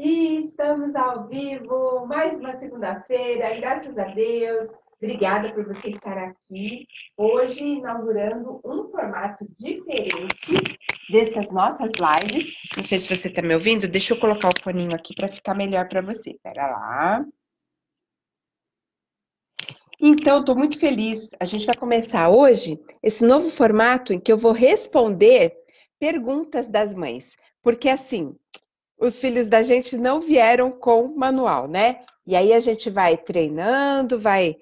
E estamos ao vivo, mais uma segunda-feira, graças a Deus. Obrigada por você estar aqui. Hoje, inaugurando um formato diferente dessas nossas lives. Não sei se você está me ouvindo, deixa eu colocar o foninho aqui para ficar melhor para você. Pera lá. Então, estou muito feliz. A gente vai começar hoje esse novo formato em que eu vou responder perguntas das mães. Porque, assim, os filhos da gente não vieram com manual, né? E aí a gente vai treinando, vai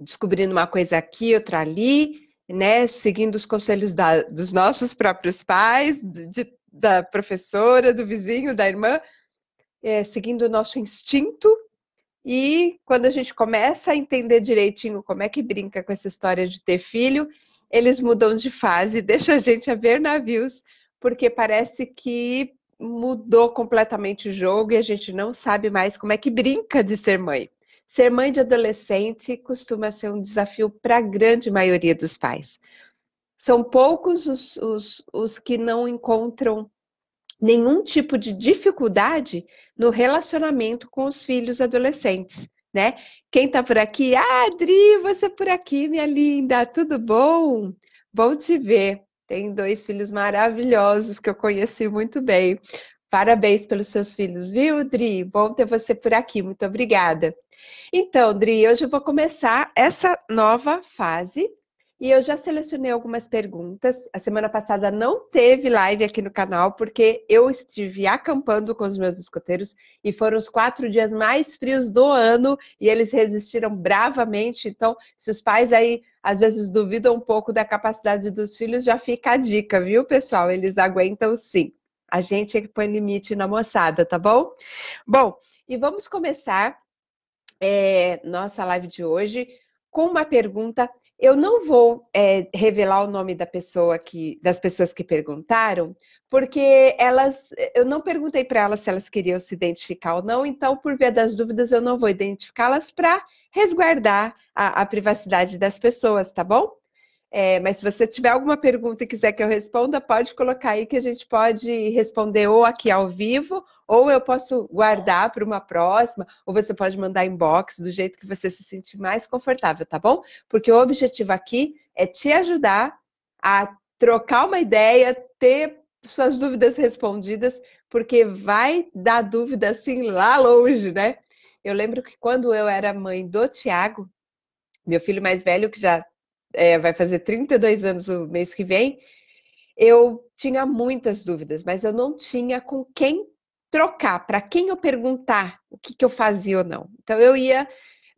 descobrindo uma coisa aqui, outra ali, né? Seguindo os conselhos da, dos nossos próprios pais, de, da professora, do vizinho, da irmã, é, seguindo o nosso instinto. E quando a gente começa a entender direitinho como é que brinca com essa história de ter filho, eles mudam de fase, deixa a gente a ver navios, porque parece que mudou completamente o jogo e a gente não sabe mais como é que brinca de ser mãe. Ser mãe de adolescente costuma ser um desafio para a grande maioria dos pais. São poucos os, os, os que não encontram nenhum tipo de dificuldade no relacionamento com os filhos adolescentes, né? Quem tá por aqui? Ah, Adri, você por aqui, minha linda, tudo bom? Bom te ver. Tem dois filhos maravilhosos que eu conheci muito bem. Parabéns pelos seus filhos, viu, Dri? Bom ter você por aqui, muito obrigada. Então, Dri, hoje eu vou começar essa nova fase e eu já selecionei algumas perguntas. A semana passada não teve live aqui no canal, porque eu estive acampando com os meus escoteiros e foram os quatro dias mais frios do ano e eles resistiram bravamente. Então, se os pais aí às vezes duvidam um pouco da capacidade dos filhos, já fica a dica, viu, pessoal? Eles aguentam sim. A gente é que põe limite na moçada, tá bom? Bom, e vamos começar é, nossa live de hoje com uma pergunta. Eu não vou é, revelar o nome da pessoa que, das pessoas que perguntaram, porque elas, eu não perguntei para elas se elas queriam se identificar ou não. Então, por via das dúvidas, eu não vou identificá-las para resguardar a, a privacidade das pessoas, tá bom? É, mas se você tiver alguma pergunta e quiser que eu responda, pode colocar aí que a gente pode responder ou aqui ao vivo, ou eu posso guardar para uma próxima, ou você pode mandar inbox do jeito que você se sentir mais confortável, tá bom? Porque o objetivo aqui é te ajudar a trocar uma ideia, ter suas dúvidas respondidas, porque vai dar dúvida assim lá longe, né? Eu lembro que quando eu era mãe do Tiago, meu filho mais velho, que já é, vai fazer 32 anos o mês que vem, eu tinha muitas dúvidas, mas eu não tinha com quem trocar, para quem eu perguntar o que, que eu fazia ou não. Então eu ia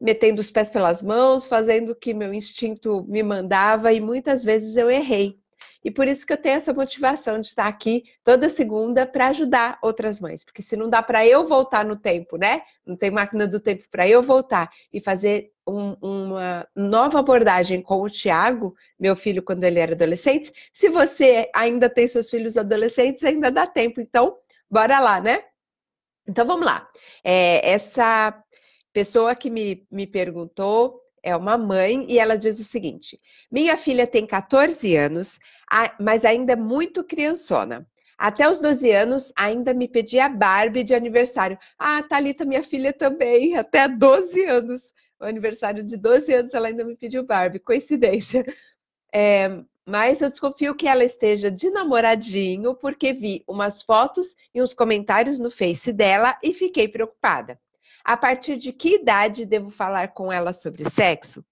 metendo os pés pelas mãos, fazendo o que meu instinto me mandava e muitas vezes eu errei. E por isso que eu tenho essa motivação de estar aqui toda segunda para ajudar outras mães, porque se não dá para eu voltar no tempo, né? Não tem máquina do tempo para eu voltar e fazer um, uma nova abordagem com o Tiago, meu filho, quando ele era adolescente. Se você ainda tem seus filhos adolescentes, ainda dá tempo. Então, bora lá, né? Então, vamos lá. É, essa pessoa que me, me perguntou é uma mãe e ela diz o seguinte: Minha filha tem 14 anos, mas ainda é muito criançona. Até os 12 anos ainda me pedia Barbie de aniversário. Ah, Thalita, minha filha também, até 12 anos. O aniversário de 12 anos ela ainda me pediu Barbie, coincidência. É, mas eu desconfio que ela esteja de namoradinho, porque vi umas fotos e uns comentários no Face dela e fiquei preocupada. A partir de que idade devo falar com ela sobre sexo?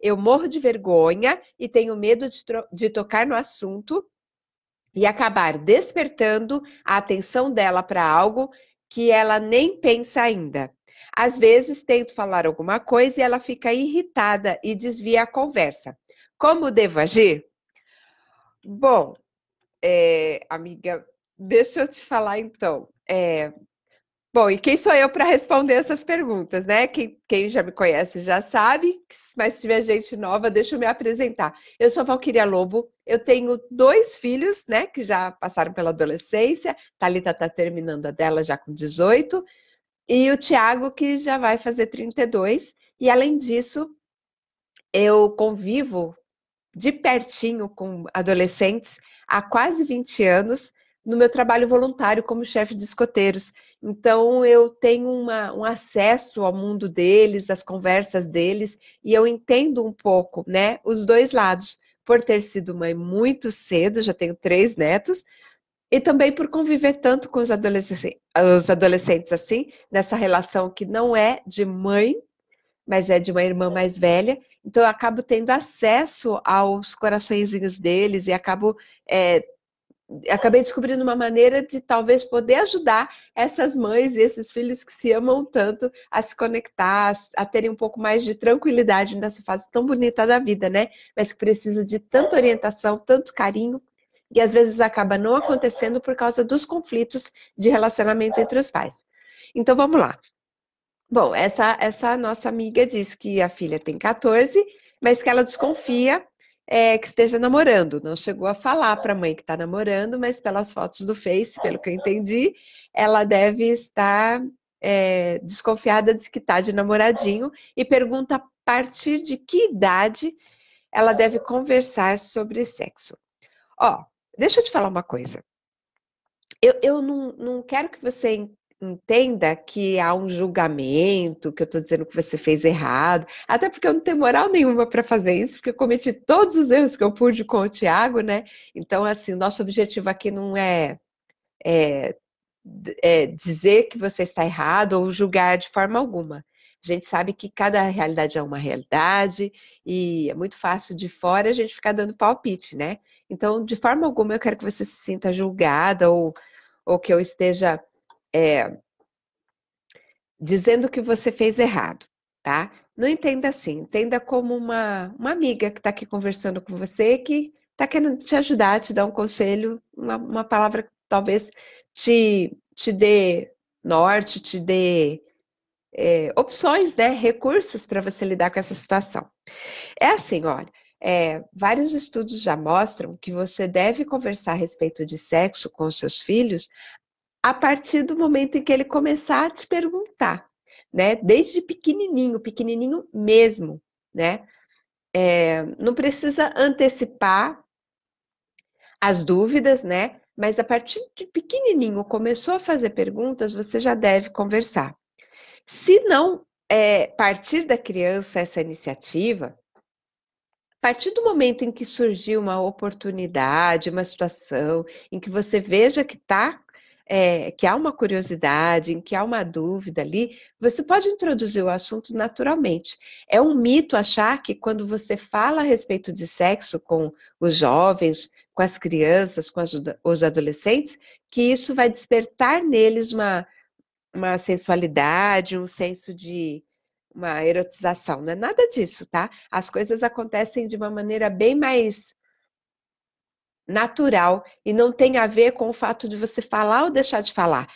Eu morro de vergonha e tenho medo de, de tocar no assunto e acabar despertando a atenção dela para algo que ela nem pensa ainda. Às vezes tento falar alguma coisa e ela fica irritada e desvia a conversa. Como devo agir? Bom, é, amiga, deixa eu te falar então. É, Bom, e quem sou eu para responder essas perguntas, né? Quem, quem, já me conhece já sabe, mas se tiver gente nova, deixa eu me apresentar. Eu sou Valquíria Lobo, eu tenho dois filhos, né, que já passaram pela adolescência. Talita está terminando a dela já com 18, e o Tiago que já vai fazer 32. E além disso, eu convivo de pertinho com adolescentes há quase 20 anos no meu trabalho voluntário como chefe de escoteiros. Então eu tenho uma, um acesso ao mundo deles, às conversas deles, e eu entendo um pouco, né, os dois lados, por ter sido mãe muito cedo, já tenho três netos, e também por conviver tanto com os, adolesc os adolescentes assim, nessa relação que não é de mãe, mas é de uma irmã mais velha, então eu acabo tendo acesso aos coraçõezinhos deles e acabo é, acabei descobrindo uma maneira de talvez poder ajudar essas mães e esses filhos que se amam tanto a se conectar, a terem um pouco mais de tranquilidade nessa fase tão bonita da vida, né? Mas que precisa de tanta orientação, tanto carinho e às vezes acaba não acontecendo por causa dos conflitos de relacionamento entre os pais. Então vamos lá. Bom, essa essa nossa amiga diz que a filha tem 14, mas que ela desconfia é, que esteja namorando. Não chegou a falar é. para a mãe que está namorando, mas pelas fotos do Face, pelo que eu entendi, ela deve estar é, desconfiada de que está de namoradinho e pergunta a partir de que idade ela é. deve conversar sobre sexo. Ó, deixa eu te falar uma coisa. Eu, eu não, não quero que você entenda que há um julgamento, que eu estou dizendo que você fez errado, até porque eu não tenho moral nenhuma para fazer isso, porque eu cometi todos os erros que eu pude com o Tiago, né? Então, assim, nosso objetivo aqui não é, é, é dizer que você está errado ou julgar de forma alguma. A gente sabe que cada realidade é uma realidade e é muito fácil de fora a gente ficar dando palpite, né? Então, de forma alguma, eu quero que você se sinta julgada ou, ou que eu esteja é, dizendo que você fez errado, tá? Não entenda assim, entenda como uma, uma amiga que está aqui conversando com você, que está querendo te ajudar, te dar um conselho, uma, uma palavra que talvez te, te dê norte, te dê é, opções, né, recursos para você lidar com essa situação. É assim, olha, é, vários estudos já mostram que você deve conversar a respeito de sexo com seus filhos a partir do momento em que ele começar a te perguntar, né? Desde pequenininho, pequenininho mesmo, né? É, não precisa antecipar as dúvidas, né? Mas a partir de pequenininho começou a fazer perguntas, você já deve conversar. Se não é, partir da criança essa iniciativa, a partir do momento em que surgir uma oportunidade, uma situação em que você veja que está é, que há uma curiosidade, em que há uma dúvida ali, você pode introduzir o assunto naturalmente. É um mito achar que quando você fala a respeito de sexo com os jovens, com as crianças, com as, os adolescentes, que isso vai despertar neles uma, uma sensualidade, um senso de uma erotização. Não é nada disso, tá? As coisas acontecem de uma maneira bem mais natural e não tem a ver com o fato de você falar ou deixar de falar.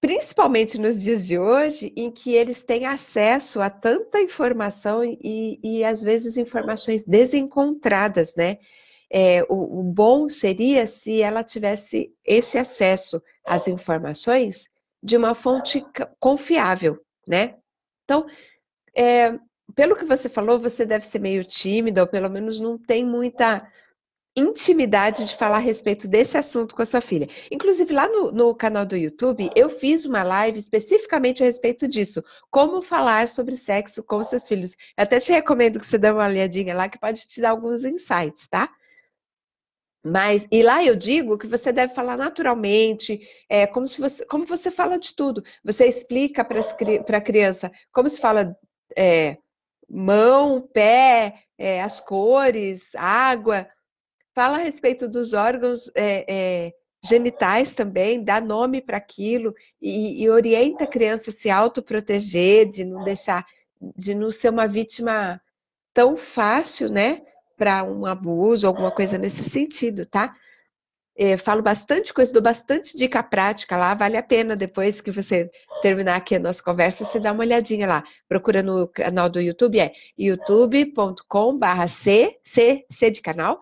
Principalmente nos dias de hoje, em que eles têm acesso a tanta informação e, e às vezes informações desencontradas, né? É, o, o bom seria se ela tivesse esse acesso às informações de uma fonte confiável, né? Então, é, pelo que você falou, você deve ser meio tímida, ou pelo menos não tem muita intimidade de falar a respeito desse assunto com a sua filha. Inclusive, lá no, no, canal do YouTube, eu fiz uma live especificamente a respeito disso. Como falar sobre sexo com seus filhos. Eu até te recomendo que você dê uma olhadinha lá, que pode te dar alguns insights, tá? Mas, e lá eu digo que você deve falar naturalmente, é, como, se você, como você fala de tudo. Você explica para a criança como se fala é, mão, pé, é, as cores, água, fala a respeito dos órgãos é, é, genitais também, dá nome para aquilo e, e, orienta a criança a se autoproteger, de não deixar, de não ser uma vítima tão fácil, né? Para um abuso, alguma coisa nesse sentido, tá? É, falo bastante coisa, dou bastante dica prática lá, vale a pena depois que você terminar aqui a nossa conversa, você dá uma olhadinha lá. Procura no canal do YouTube, é youtube.com C, C, C de canal,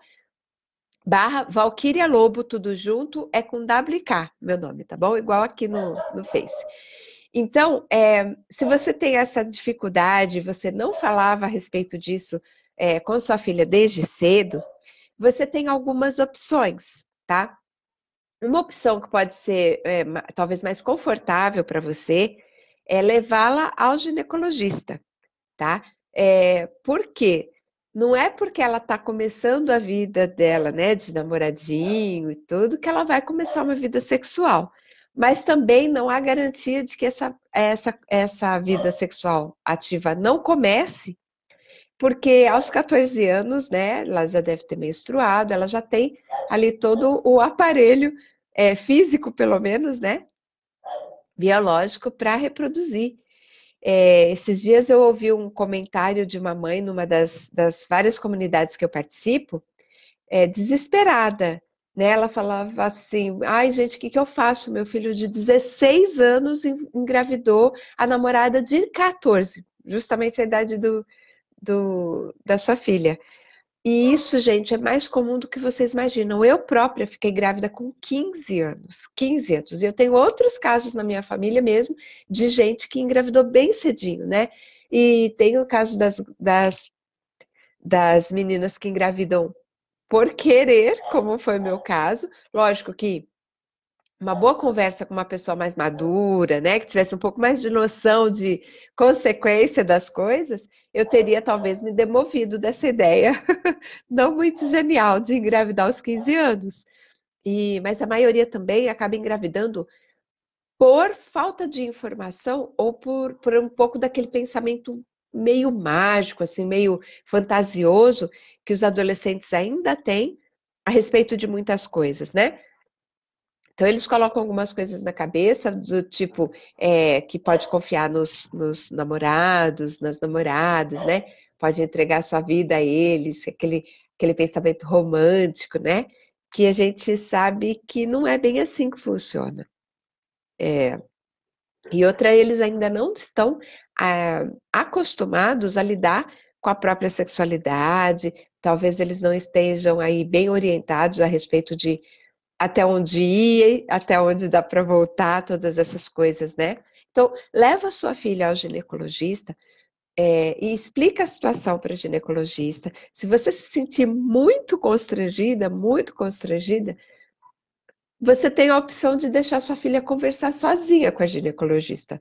barra Valquíria Lobo, tudo junto, é com WK, meu nome, tá bom? Igual aqui no, no Face. Então, é, se você tem essa dificuldade, você não falava a respeito disso é, com sua filha desde cedo, você tem algumas opções, tá? Uma opção que pode ser é, talvez mais confortável para você é levá-la ao ginecologista, tá? É, por quê? não é porque ela está começando a vida dela, né, de namoradinho e tudo, que ela vai começar uma vida sexual. Mas também não há garantia de que essa, essa, essa vida sexual ativa não comece, porque aos 14 anos, né, ela já deve ter menstruado, ela já tem ali todo o aparelho é, físico, pelo menos, né, biológico, para reproduzir. É, esses dias eu ouvi um comentário de uma mãe numa das, das várias comunidades que eu participo, é, desesperada. Né? Ela falava assim: ai, gente, o que, que eu faço? Meu filho de 16 anos engravidou a namorada de 14, justamente a idade do, do da sua filha. E isso, gente, é mais comum do que vocês imaginam. Eu própria fiquei grávida com 15 anos. 15 anos. Eu tenho outros casos na minha família mesmo de gente que engravidou bem cedinho, né? E tem o caso das, das, das meninas que engravidam por querer, como foi o meu caso. Lógico que uma boa conversa com uma pessoa mais madura, né, que tivesse um pouco mais de noção de consequência das coisas, eu teria talvez me demovido dessa ideia não muito genial de engravidar aos 15 anos. E mas a maioria também acaba engravidando por falta de informação ou por, por um pouco daquele pensamento meio mágico, assim, meio fantasioso que os adolescentes ainda têm a respeito de muitas coisas, né? Então, eles colocam algumas coisas na cabeça, do tipo, é, que pode confiar nos, nos, namorados, nas namoradas, né? Pode entregar sua vida a eles, aquele, aquele pensamento romântico, né? Que a gente sabe que não é bem assim que funciona. É, e outra, eles ainda não estão ah, acostumados a lidar com a própria sexualidade, talvez eles não estejam aí bem orientados a respeito de até onde ir, até onde dá para voltar, todas essas coisas, né? Então, leva sua filha ao ginecologista é, e explica a situação para o ginecologista. Se você se sentir muito constrangida, muito constrangida, você tem a opção de deixar sua filha conversar sozinha com a ginecologista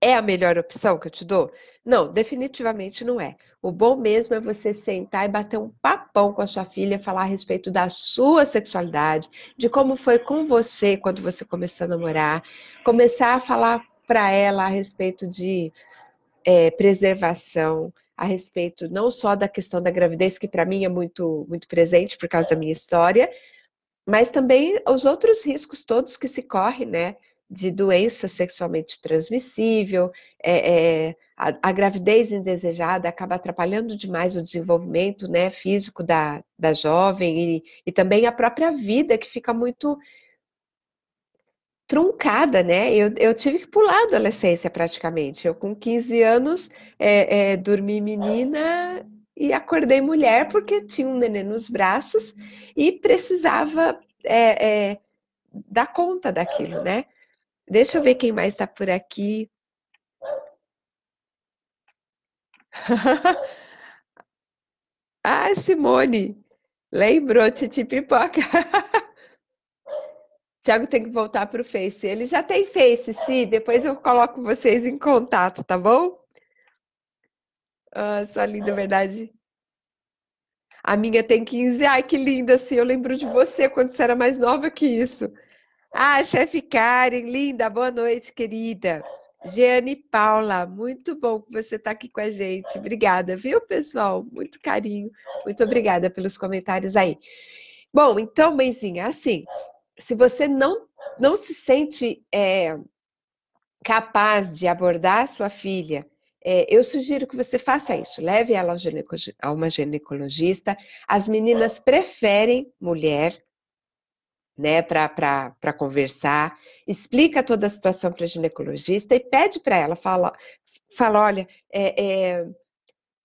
é a melhor opção que eu te dou? Não, definitivamente não é. O bom mesmo é você sentar e bater um papão com a sua filha, falar a respeito da sua sexualidade, de como foi com você quando você começou a namorar, começar a falar para ela a respeito de é, preservação, a respeito não só da questão da gravidez, que para mim é muito, muito presente por causa da minha história, mas também os outros riscos todos que se corre, né? de doença sexualmente transmissível, é, é, a, a, gravidez indesejada acaba atrapalhando demais o desenvolvimento né, físico da, da jovem e, e também a própria vida, que fica muito truncada, né? Eu, eu tive que pular a adolescência praticamente. Eu, com 15 anos, é, é, dormi menina e acordei mulher porque tinha um neném nos braços e precisava é, é dar conta daquilo, né? Deixa eu ver quem mais está por aqui. ah, Simone, lembrou Titi Pipoca. Tiago tem que voltar para o Face. Ele já tem Face, sim. Depois eu coloco vocês em contato, tá bom? Ah, sua linda, verdade. A minha tem 15. Ai, que linda, sim. Eu lembro de você quando você era mais nova que isso. Ah, chefe Karen, linda, boa noite, querida. Jeane Paula, muito bom que você está aqui com a gente. Obrigada, viu, pessoal? Muito carinho. Muito obrigada pelos comentários aí. Bom, então, Benzinha, assim, se você não, não se sente é, capaz de abordar sua filha, é, eu sugiro que você faça isso. Leve ela ao a uma ginecologista. As meninas preferem mulher, né, para conversar, explica toda a situação para a ginecologista e pede para ela, fala, fala olha, é, é,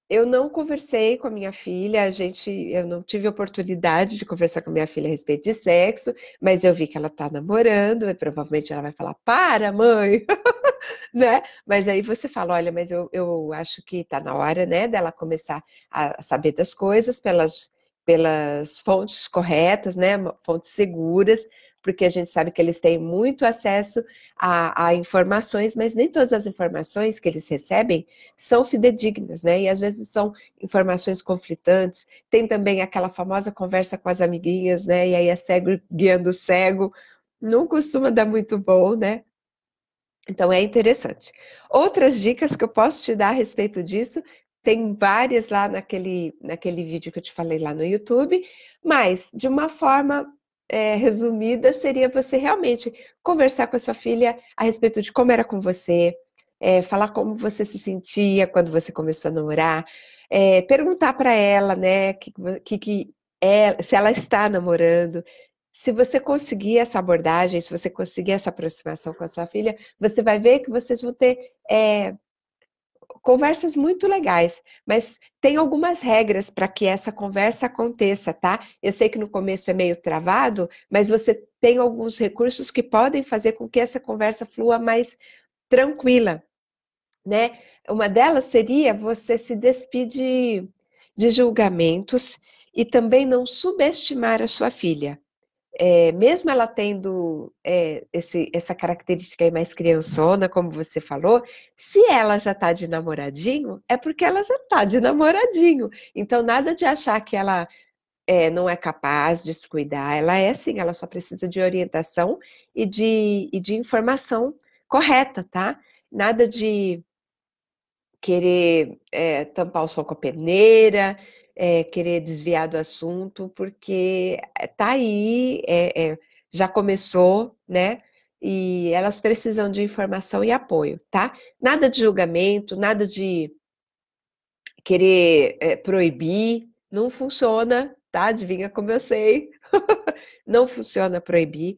eu não conversei com a minha filha, a gente, eu não tive oportunidade de conversar com a minha filha a respeito de sexo, mas eu vi que ela está namorando, e provavelmente ela vai falar, para, mãe, né? Mas aí você fala, olha, mas eu, eu acho que está na hora, né, dela começar a saber das coisas pelas pelas fontes corretas, né, fontes seguras, porque a gente sabe que eles têm muito acesso a, a, informações, mas nem todas as informações que eles recebem são fidedignas, né? E às vezes são informações conflitantes. Tem também aquela famosa conversa com as amiguinhas, né? E aí é cego guiando cego. Não costuma dar muito bom, né? Então é interessante. Outras dicas que eu posso te dar a respeito disso tem várias lá naquele, naquele vídeo que eu te falei lá no YouTube, mas de uma forma é, resumida seria você realmente conversar com a sua filha a respeito de como era com você, é, falar como você se sentia quando você começou a namorar, é, perguntar para ela, né, que, que, que ela, é, se ela está namorando. Se você conseguir essa abordagem, se você conseguir essa aproximação com a sua filha, você vai ver que vocês vão ter conversas muito legais, mas tem algumas regras para que essa conversa aconteça, tá? Eu sei que no começo é meio travado, mas você tem alguns recursos que podem fazer com que essa conversa flua mais tranquila, né? Uma delas seria você se despedir de julgamentos e também não subestimar a sua filha é, mesmo ela tendo é, esse, essa característica aí mais criançona, como você falou, se ela já tá de namoradinho, é porque ela já tá de namoradinho. Então, nada de achar que ela é, não é capaz de se cuidar, ela é sim, ela só precisa de orientação e de, e de informação correta, tá? Nada de querer é, tampar o sol com a peneira, é, querer desviar do assunto, porque eh, tá aí, é, é, já começou, né? E elas precisam de informação e apoio, tá? Nada de julgamento, nada de querer eh, proibir, não funciona, tá? Adivinha como eu sei. não funciona proibir.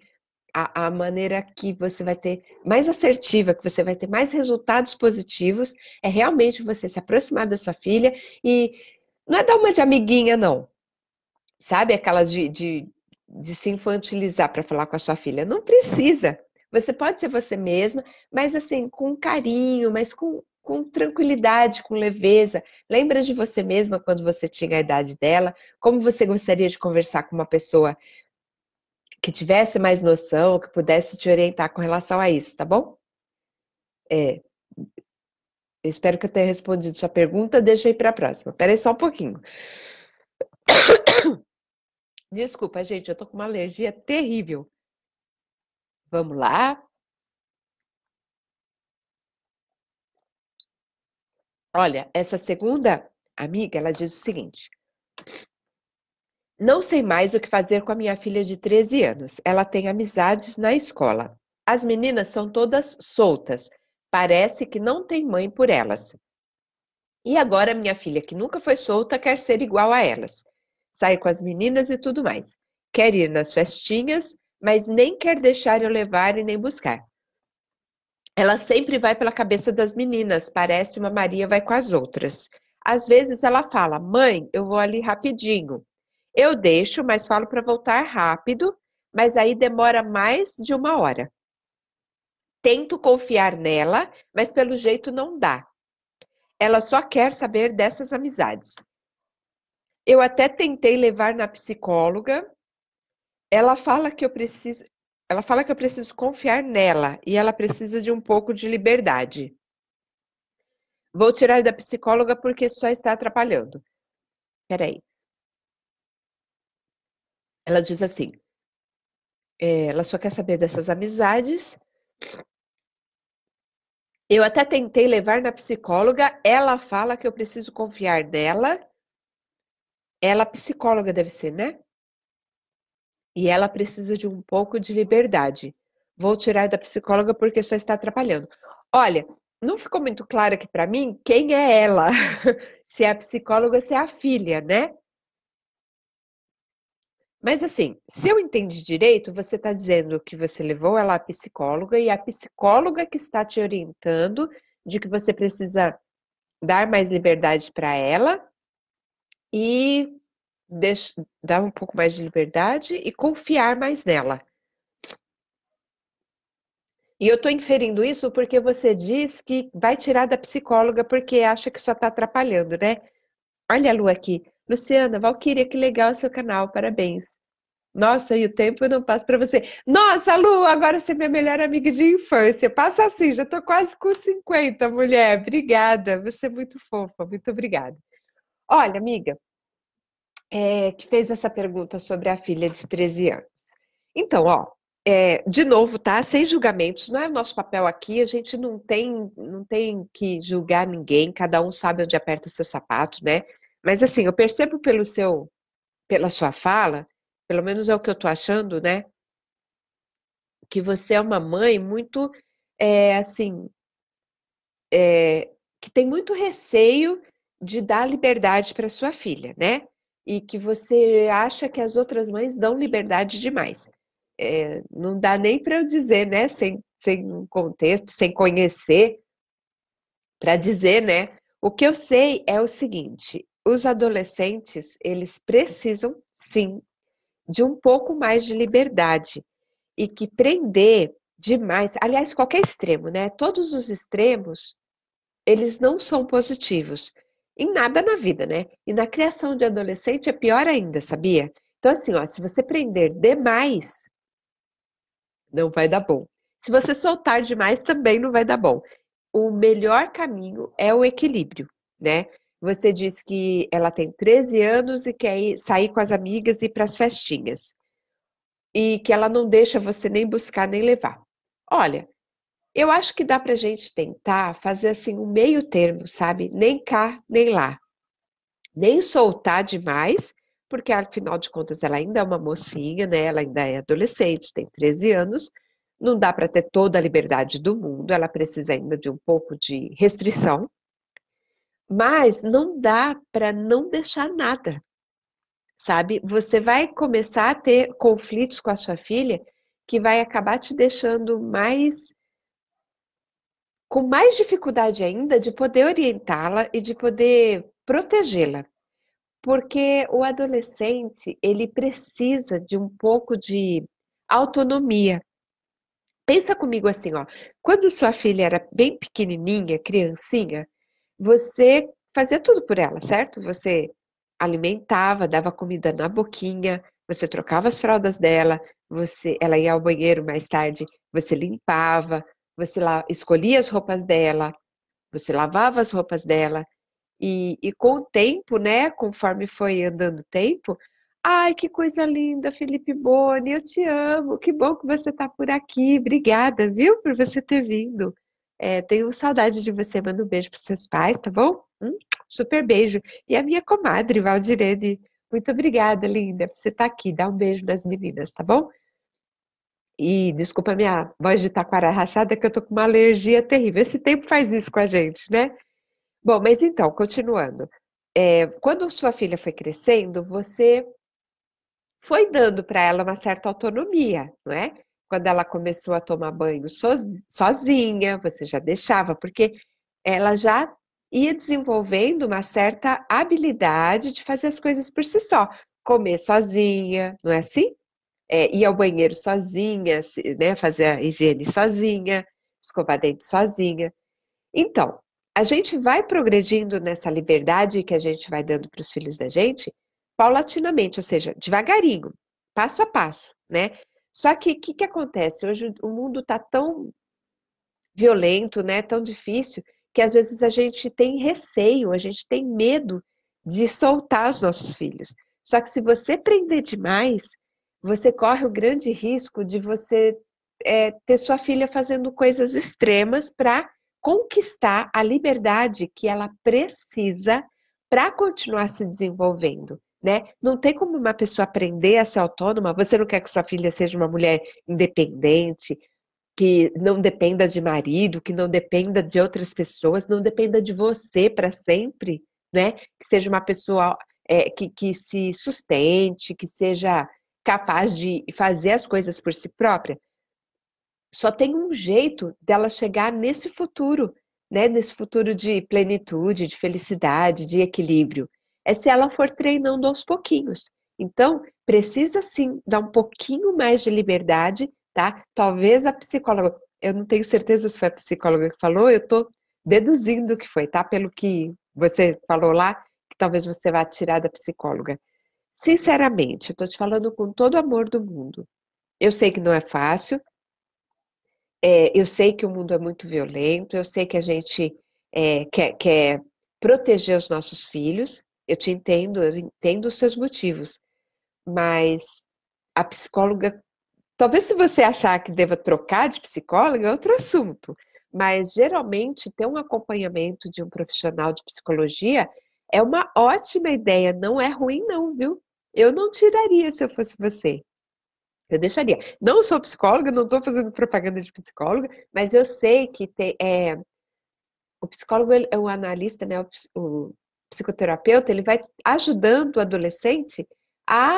A, a, maneira que você vai ter mais assertiva, que você vai ter mais resultados positivos, é realmente você se aproximar da sua filha e não é dar uma de amiguinha, não. Sabe aquela de, de, de se infantilizar para falar com a sua filha? Não precisa. Você pode ser você mesma, mas assim, com carinho, mas com, com tranquilidade, com leveza. Lembra de você mesma quando você tinha a idade dela? Como você gostaria de conversar com uma pessoa que tivesse mais noção, que pudesse te orientar com relação a isso, tá bom? É, eu espero que eu tenha respondido sua pergunta. Deixa aí para a próxima. Espera aí só um pouquinho. Desculpa, gente, eu tô com uma alergia terrível. Vamos lá. Olha, essa segunda amiga, ela diz o seguinte: Não sei mais o que fazer com a minha filha de 13 anos. Ela tem amizades na escola. As meninas são todas soltas Parece que não tem mãe por elas. E agora minha filha, que nunca foi solta, quer ser igual a elas. Sai com as meninas e tudo mais. Quer ir nas festinhas, mas nem quer deixar eu levar e nem buscar. Ela sempre vai pela cabeça das meninas, parece uma Maria vai com as outras. Às vezes ela fala: Mãe, eu vou ali rapidinho. Eu deixo, mas falo para voltar rápido, mas aí demora mais de uma hora. Tento confiar nela, mas pelo jeito não dá. Ela só quer saber dessas amizades. Eu até tentei levar na psicóloga. Ela fala que eu preciso, ela fala que eu preciso confiar nela e ela precisa de um pouco de liberdade. Vou tirar da psicóloga porque só está atrapalhando. Peraí. Ela diz assim: eh, ela só quer saber dessas amizades eu até tentei levar na psicóloga, ela fala que eu preciso confiar nela. Ela psicóloga deve ser, né? E ela precisa de um pouco de liberdade. Vou tirar da psicóloga porque só está atrapalhando. Olha, não ficou muito claro aqui para mim quem é ela. se é a psicóloga, se é a filha, né? Mas assim, se eu entendi direito, você está dizendo que você levou ela à psicóloga e a psicóloga que está te orientando de que você precisa dar mais liberdade para ela e dar um pouco mais de liberdade e confiar mais nela. E eu estou inferindo isso porque você diz que vai tirar da psicóloga porque acha que só está atrapalhando, né? Olha a lua aqui. Luciana, Valquíria, que legal o seu canal, parabéns. Nossa, e o tempo não passa para você. Nossa, Lu, agora você é minha melhor amiga de infância. Passa assim, já estou quase com 50, mulher. Obrigada, você é muito fofa, muito obrigada. Olha, amiga, é, que fez essa pergunta sobre a filha de 13 anos. Então, ó, é, de novo, tá? Sem julgamentos, não é o nosso papel aqui, a gente não tem, não tem que julgar ninguém, cada um sabe onde aperta seu sapato, né? Mas assim, eu percebo pelo seu, pela sua fala, pelo menos é o que eu tô achando, né? Que você é uma mãe muito, é, assim, é, que tem muito receio de dar liberdade para sua filha, né? E que você acha que as outras mães dão liberdade demais. É, não dá nem para eu dizer, né? Sem, sem contexto, sem conhecer, para dizer, né? O que eu sei é o seguinte: os adolescentes, eles precisam, sim, de um pouco mais de liberdade e que prender demais, aliás, qualquer extremo, né? Todos os extremos, eles não são positivos em nada na vida, né? E na criação de adolescente é pior ainda, sabia? Então assim, ó, se você prender demais, não vai dar bom. Se você soltar demais, também não vai dar bom. O melhor caminho é o equilíbrio, né? Você disse que ela tem 13 anos e quer ir, sair com as amigas e ir para as festinhas. E que ela não deixa você nem buscar nem levar. Olha, eu acho que dá para a gente tentar fazer assim um meio termo, sabe? Nem cá, nem lá. Nem soltar demais, porque afinal de contas ela ainda é uma mocinha, né? Ela ainda é adolescente, tem 13 anos. Não dá para ter toda a liberdade do mundo, ela precisa ainda de um pouco de restrição, mas não dá para não deixar nada, sabe? Você vai começar a ter conflitos com a sua filha que vai acabar te deixando mais com mais dificuldade ainda de poder orientá-la e de poder protegê-la. Porque o adolescente, ele precisa de um pouco de autonomia. Pensa comigo assim, ó. Quando sua filha era bem pequenininha, criancinha, você fazia tudo por ela, certo? Você alimentava, dava comida na boquinha, você trocava as fraldas dela, você, ela ia ao banheiro mais tarde, você limpava, você lá escolhia as roupas dela, você lavava as roupas dela. E, e com o tempo, né, conforme foi andando o tempo, ai, que coisa linda, Felipe Boni, eu te amo, que bom que você está por aqui, obrigada, viu, por você ter vindo. É, tenho saudade de você. Manda um beijo para seus pais, tá bom? Hum, super beijo. E a minha comadre, Valdirene. Muito obrigada, linda, por você estar tá aqui. Dá um beijo nas meninas, tá bom? E desculpa minha voz de taquara rachada, que eu tô com uma alergia terrível. Esse tempo faz isso com a gente, né? Bom, mas então, continuando. É, quando sua filha foi crescendo, você foi dando para ela uma certa autonomia, não é? quando ela começou a tomar banho sozinha, você já deixava, porque ela já ia desenvolvendo uma certa habilidade de fazer as coisas por si só, comer sozinha, não é assim? É, ir ao banheiro sozinha, né, fazer a higiene sozinha, escovar dente sozinha. Então, a gente vai progredindo nessa liberdade que a gente vai dando para os filhos da gente paulatinamente, ou seja, devagarinho, passo a passo, né? Só que o que, que acontece? Hoje o mundo está tão violento, né? tão difícil, que às vezes a gente tem receio, a gente tem medo de soltar os nossos filhos. Só que se você prender demais, você corre o grande risco de você é, ter sua filha fazendo coisas extremas para conquistar a liberdade que ela precisa para continuar se desenvolvendo né? Não tem como uma pessoa aprender a ser autônoma. Você não quer que sua filha seja uma mulher independente, que não dependa de marido, que não dependa de outras pessoas, não dependa de você para sempre, né? Que seja uma pessoa é, que, que se sustente, que seja capaz de fazer as coisas por si própria. Só tem um jeito dela chegar nesse futuro, né? Nesse futuro de plenitude, de felicidade, de equilíbrio é se ela for treinando aos pouquinhos. Então, precisa sim dar um pouquinho mais de liberdade, tá? Talvez a psicóloga, eu não tenho certeza se foi a psicóloga que falou, eu tô deduzindo que foi, tá? Pelo que você falou lá, que talvez você vá tirar da psicóloga. Sinceramente, eu tô te falando com todo o amor do mundo. Eu sei que não é fácil, é, eu sei que o mundo é muito violento, eu sei que a gente é, quer, quer proteger os nossos filhos, eu te entendo, eu entendo os seus motivos, mas a psicóloga, talvez se você achar que deva trocar de psicóloga, é outro assunto, mas geralmente ter um acompanhamento de um profissional de psicologia é uma ótima ideia, não é ruim não, viu? Eu não tiraria se eu fosse você. Eu deixaria. Não sou psicóloga, não estou fazendo propaganda de psicóloga, mas eu sei que tem, é, eh, o psicólogo, é o analista, né, o, o psicoterapeuta, ele vai ajudando o adolescente a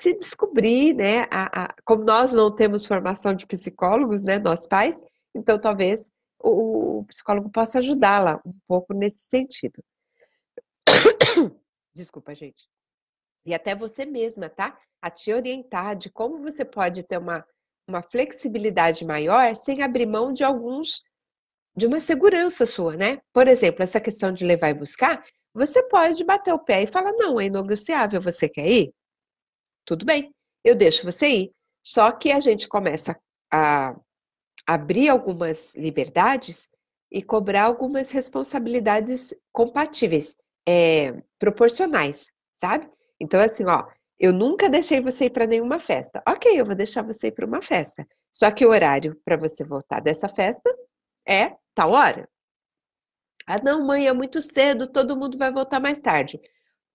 se descobrir, né? A, a, como nós não temos formação de psicólogos, né? Nós pais, então talvez o, o psicólogo possa ajudá-la um pouco nesse sentido. Desculpa, gente. E até você mesma, tá? A te orientar de como você pode ter uma, uma flexibilidade maior sem abrir mão de alguns, de uma segurança sua, né? Por exemplo, essa questão de levar e buscar, você pode bater o pé e falar: não, é inegociável, você quer ir? Tudo bem, eu deixo você ir. Só que a gente começa a abrir algumas liberdades e cobrar algumas responsabilidades compatíveis, é, proporcionais, sabe? Então, assim, ó, eu nunca deixei você ir para nenhuma festa. Ok, eu vou deixar você ir para uma festa. Só que o horário para você voltar dessa festa é tal hora. Ah, não, mãe, é muito cedo, todo mundo vai voltar mais tarde.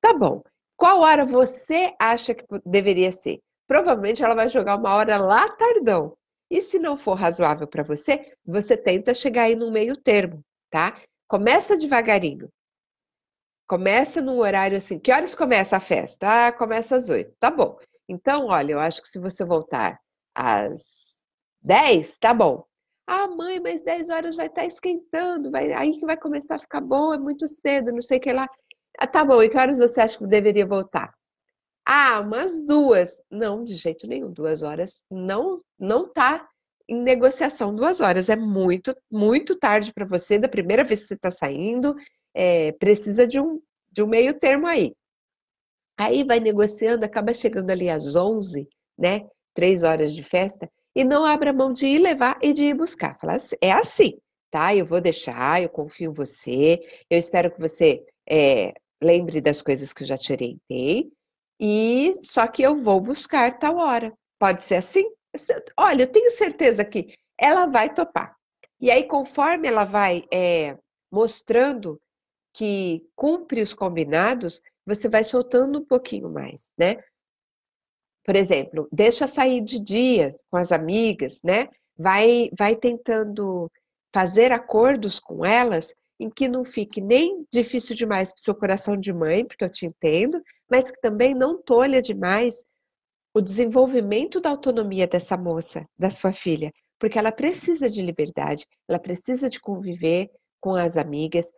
Tá bom. Qual hora você acha que deveria ser? Provavelmente ela vai jogar uma hora lá tardão. E se não for razoável para você, você tenta chegar aí no meio termo, tá? Começa devagarinho. Começa num horário assim. Que horas começa a festa? Ah, começa às oito. Tá bom. Então, olha, eu acho que se você voltar às dez, tá bom. Ah, mãe, mas 10 horas vai estar tá esquentando, vai, aí que vai começar a ficar bom, é muito cedo, não sei o que lá. Ah, tá bom, e que horas você acha que deveria voltar? Ah, umas duas. Não, de jeito nenhum, duas horas não não tá em negociação. Duas horas é muito, muito tarde para você, da primeira vez que você está saindo, é, precisa de um, de um meio termo aí. Aí vai negociando, acaba chegando ali às 11, né? Três horas de festa e não abra mão de ir levar e de ir buscar. Fala, assim, é assim, tá? Eu vou deixar, eu confio em você, eu espero que você é, lembre das coisas que eu já te orientei, e só que eu vou buscar tal hora. Pode ser assim? Olha, eu tenho certeza que ela vai topar. E aí, conforme ela vai é, mostrando que cumpre os combinados, você vai soltando um pouquinho mais, né? Por exemplo, deixa sair de dias com as amigas, né? Vai, vai tentando fazer acordos com elas em que não fique nem difícil demais para o seu coração de mãe, porque eu te entendo, mas que também não tolha demais o desenvolvimento da autonomia dessa moça, da sua filha, porque ela precisa de liberdade, ela precisa de conviver com as amigas.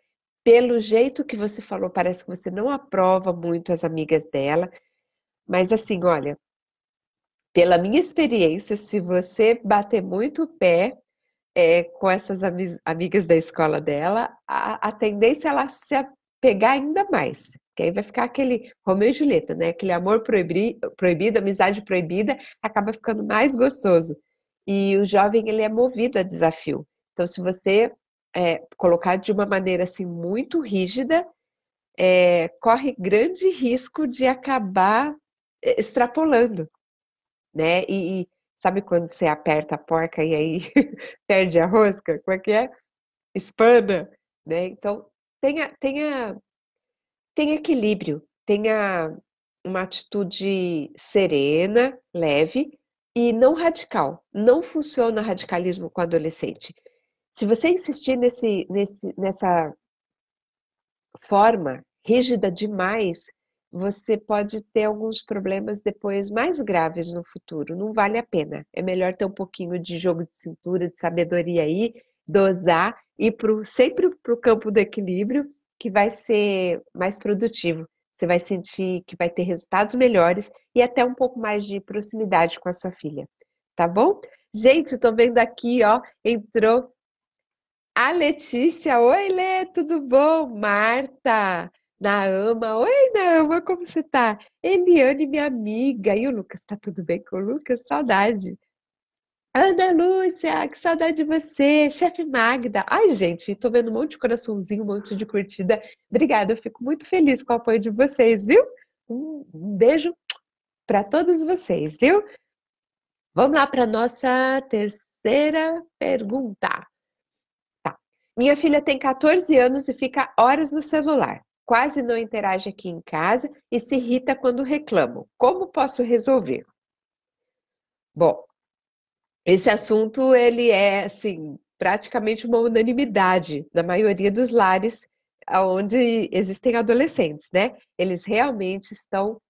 Pelo jeito que você falou, parece que você não aprova muito as amigas dela, mas assim, olha, pela minha experiência, se você bater muito o pé é, com essas amigas da escola dela, a, a tendência é ela se apegar ainda mais. Que aí vai ficar aquele Romeu e Julieta, né? Aquele amor proibido, amizade proibida, acaba ficando mais gostoso. E o jovem, ele é movido a desafio. Então, se você é, colocar de uma maneira, assim, muito rígida, é, corre grande risco de acabar extrapolando, né? E, e sabe quando você aperta a porca e aí perde a rosca? Como é que é? Espana, né? Então, tenha, tenha, tenha equilíbrio, tenha uma atitude serena, leve e não radical. Não funciona radicalismo com adolescente. Se você insistir nesse, nesse, nessa forma rígida demais, você pode ter alguns problemas depois mais graves no futuro. Não vale a pena. É melhor ter um pouquinho de jogo de cintura, de sabedoria aí, dosar e pro, sempre para o campo do equilíbrio, que vai ser mais produtivo. Você vai sentir que vai ter resultados melhores e até um pouco mais de proximidade com a sua filha, tá bom? Gente, eu tô vendo aqui, ó, entrou a Letícia. Oi, Lê, tudo bom? Marta, Naama, oi Naama, como você tá? Eliane, minha amiga, e o Lucas, tá tudo bem com o Lucas? Saudade. Ana Lúcia, que saudade de você. Chefe Magda. Ai, gente, tô vendo um monte de coraçãozinho, um monte de curtida. Obrigada, eu fico muito feliz com o apoio de vocês, viu? Um beijo para todos vocês, viu? Vamos lá para nossa terceira pergunta. Tá. Minha filha tem 14 anos e fica horas no celular quase não interage aqui em casa e se irrita quando reclamo. Como posso resolver? Bom, esse assunto ele é assim praticamente uma unanimidade na maioria dos lares onde existem adolescentes, né? Eles realmente estão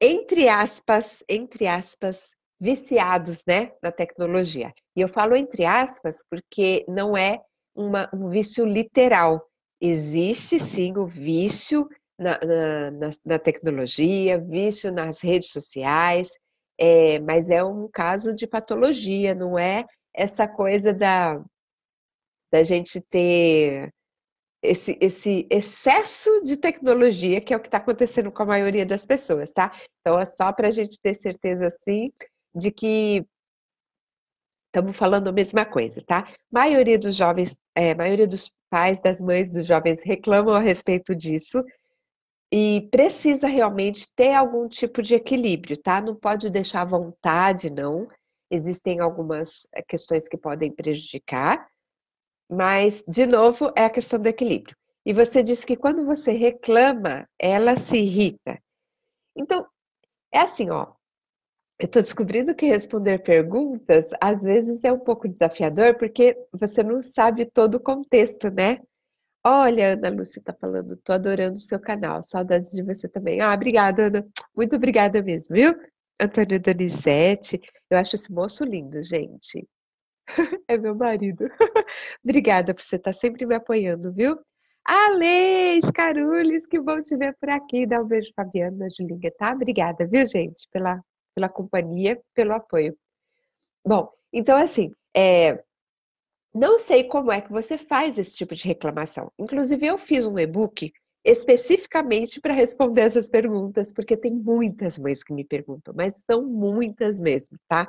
entre aspas, entre aspas, viciados, né, na tecnologia. E eu falo entre aspas porque não é uma, um vício literal, existe sim o vício na, na, na tecnologia, vício nas redes sociais, é, mas é um caso de patologia, não é essa coisa da, da gente ter esse, esse excesso de tecnologia, que é o que está acontecendo com a maioria das pessoas, tá? Então é só para a gente ter certeza, assim, de que estamos falando a mesma coisa, tá? A maioria dos jovens, é, maioria dos pais, das mães dos jovens reclamam a respeito disso. E precisa realmente ter algum tipo de equilíbrio, tá? Não pode deixar à vontade, não. Existem algumas eh, questões que podem prejudicar, mas, de novo, é a questão do equilíbrio. E você disse que quando você reclama, ela se irrita. Então, é assim, ó, eu estou descobrindo que responder perguntas às vezes é um pouco desafiador, porque você não sabe todo o contexto, né? Olha, Ana Lúcia está falando, tô adorando o seu canal, saudades de você também. Ah, obrigada, Ana. Muito obrigada mesmo, viu? Antônio Donizete, eu acho esse moço lindo, gente. é meu marido. obrigada por você estar tá sempre me apoiando, viu? Ale, Carules que bom te ver por aqui. Dá um beijo, Fabiana, Julinha, tá? Obrigada, viu, gente, pela pela companhia, pelo apoio. Bom, então assim, é, não sei como é que você faz esse tipo de reclamação. Inclusive, eu fiz um e-book especificamente para responder essas perguntas, porque tem muitas mães que me perguntam, mas são muitas mesmo, tá?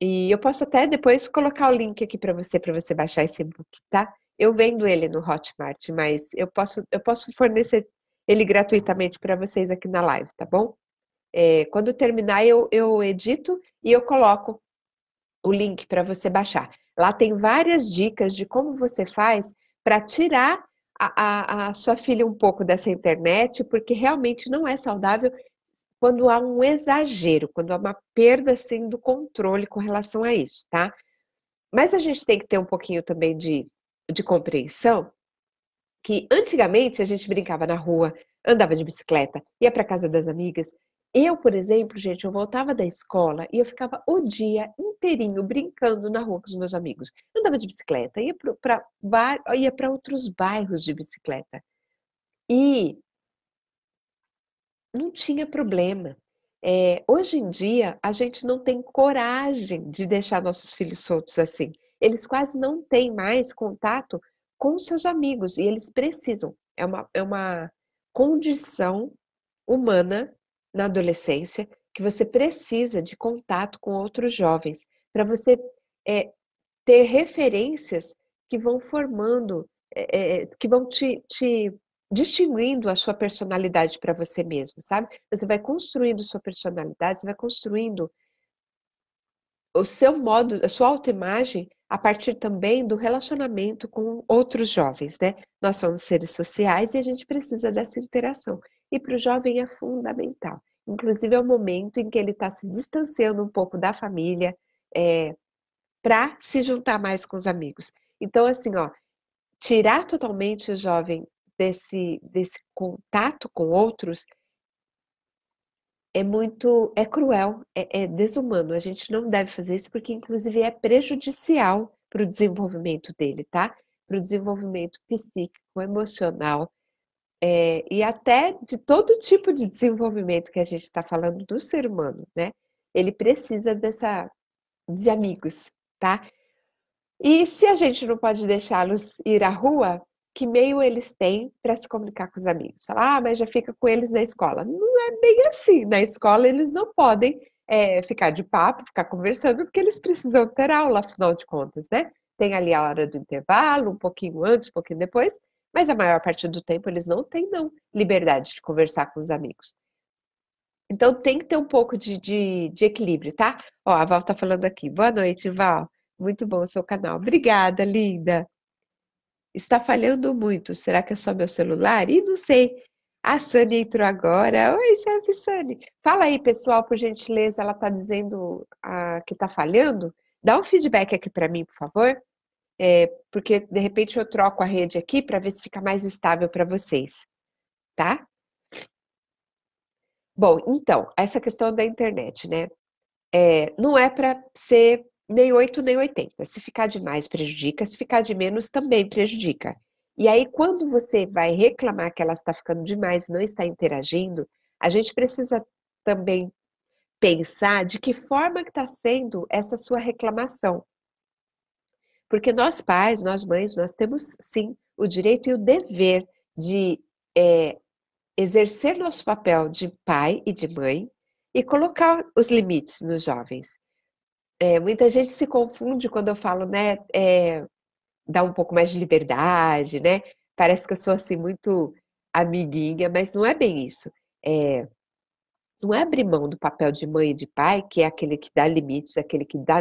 E eu posso até depois colocar o link aqui para você, para você baixar esse e-book, tá? Eu vendo ele no Hotmart, mas eu posso, eu posso fornecer ele gratuitamente para vocês aqui na live, tá bom? É, quando terminar, eu, eu edito e eu coloco o link para você baixar. Lá tem várias dicas de como você faz para tirar a, a, a, sua filha um pouco dessa internet, porque realmente não é saudável quando há um exagero, quando há uma perda assim, do controle com relação a isso, tá? Mas a gente tem que ter um pouquinho também de, de compreensão que antigamente a gente brincava na rua, andava de bicicleta, ia para casa das amigas, eu, por exemplo, gente, eu voltava da escola e eu ficava o dia inteirinho brincando na rua com os meus amigos. Eu andava de bicicleta, ia para ia para outros bairros de bicicleta. E não tinha problema. É, hoje em dia, a gente não tem coragem de deixar nossos filhos soltos assim. Eles quase não têm mais contato com seus amigos e eles precisam. É uma, é uma condição humana na adolescência que você precisa de contato com outros jovens para você é, ter referências que vão formando, é, que vão te, te distinguindo a sua personalidade para você mesmo, sabe? Você vai construindo sua personalidade, você vai construindo o seu modo, a sua autoimagem a partir também do relacionamento com outros jovens, né? Nós somos seres sociais e a gente precisa dessa interação e para o jovem é fundamental. Inclusive, é o momento em que ele está se distanciando um pouco da família é, para se juntar mais com os amigos. Então, assim, ó, tirar totalmente o jovem desse, desse contato com outros é muito, é cruel, é, é desumano. A gente não deve fazer isso porque, inclusive, é prejudicial para o desenvolvimento dele, tá? Para o desenvolvimento psíquico, emocional, é, e até de todo tipo de desenvolvimento que a gente está falando do ser humano, né? Ele precisa dessa de amigos, tá? E se a gente não pode deixá-los ir à rua, que meio eles têm para se comunicar com os amigos? Falar, ah, mas já fica com eles na escola. Não é bem assim. Na escola eles não podem é, ficar de papo, ficar conversando, porque eles precisam ter aula, afinal de contas, né? Tem ali a hora do intervalo, um pouquinho antes, um pouquinho depois, mas a maior parte do tempo eles não têm, não, liberdade de conversar com os amigos. Então tem que ter um pouco de, de, de equilíbrio, tá? Ó, a Val tá falando aqui. Boa noite, Val. Muito bom o seu canal. Obrigada, linda. Está falhando muito. Será que é só meu celular? E não sei. A Sani entrou agora. Oi, chefe Sani. Fala aí, pessoal, por gentileza. Ela tá dizendo ah, que tá falhando. Dá um feedback aqui para mim, por favor é, porque de repente eu troco a rede aqui para ver se fica mais estável para vocês, tá? Bom, então, essa questão da internet, né? É, não é para ser nem 8 nem 80. Se ficar demais prejudica. Se ficar de menos, também prejudica. E aí, quando você vai reclamar que ela está ficando demais, e não está interagindo, a gente precisa também pensar de que forma que está sendo essa sua reclamação. Porque nós pais, nós mães, nós temos sim o direito e o dever de é, exercer nosso papel de pai e de mãe e colocar os limites nos jovens. É, muita gente se confunde quando eu falo, né, é, dar um pouco mais de liberdade, né? Parece que eu sou assim muito amiguinha, mas não é bem isso. É, não é abrir mão do papel de mãe e de pai, que é aquele que dá limites, aquele que dá,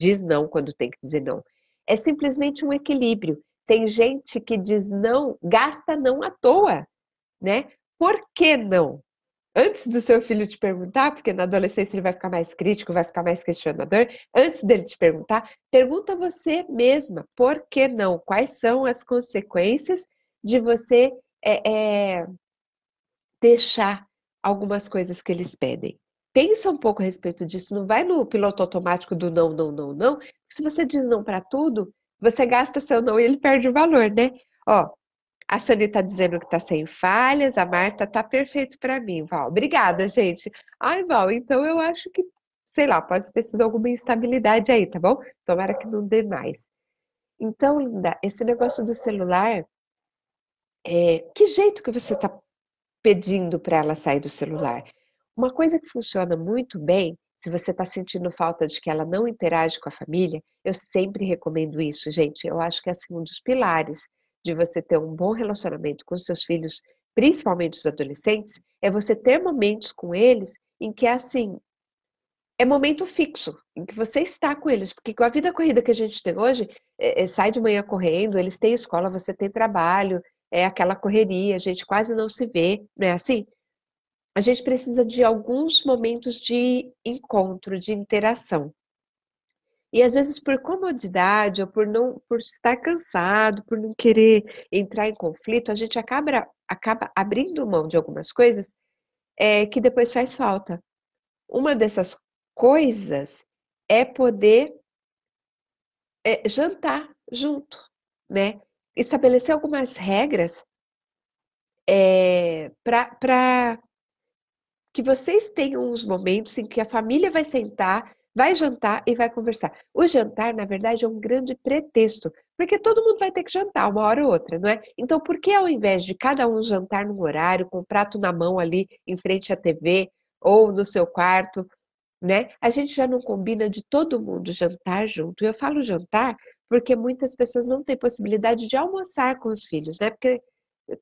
diz não quando tem que dizer não. É simplesmente um equilíbrio. Tem gente que diz não, gasta não à toa, né? Por que não? Antes do seu filho te perguntar, porque na adolescência ele vai ficar mais crítico, vai ficar mais questionador, antes dele te perguntar, pergunta você mesma, por que não? Quais são as consequências de você é, é, deixar algumas coisas que eles pedem? pensa um pouco a respeito disso, não vai no piloto automático do não, não, não, não. Se você diz não para tudo, você gasta seu não e ele perde o valor, né? Ó, a Sani está dizendo que está sem falhas, a Marta está perfeito para mim, Val. Obrigada, gente. Ai, Val, então eu acho que, sei lá, pode ter sido alguma instabilidade aí, tá bom? Tomara que não dê mais. Então, linda, esse negócio do celular, é, que jeito que você está pedindo para ela sair do celular? Uma coisa que funciona muito bem, se você está sentindo falta de que ela não interage com a família, eu sempre recomendo isso, gente. Eu acho que é assim, um dos pilares de você ter um bom relacionamento com seus filhos, principalmente os adolescentes, é você ter momentos com eles em que é assim, é momento fixo em que você está com eles, porque com a vida corrida que a gente tem hoje, é, é, sai de manhã correndo, eles têm escola, você tem trabalho, é aquela correria, a gente quase não se vê, não é assim? a gente precisa de alguns momentos de encontro, de interação. E às vezes por comodidade ou por não por estar cansado, por não querer entrar em conflito, a gente acaba, acaba abrindo mão de algumas coisas é, que depois faz falta. Uma dessas coisas é poder é, jantar junto, né? Estabelecer algumas regras é, para que vocês tenham uns momentos em que a família vai sentar, vai jantar e vai conversar. O jantar, na verdade, é um grande pretexto, porque todo mundo vai ter que jantar uma hora ou outra, não é? Então, por que ao invés de cada um jantar num horário, com o um prato na mão ali em frente à TV ou no seu quarto, né? A gente já não combina de todo mundo jantar junto. Eu falo jantar porque muitas pessoas não têm possibilidade de almoçar com os filhos, né? Porque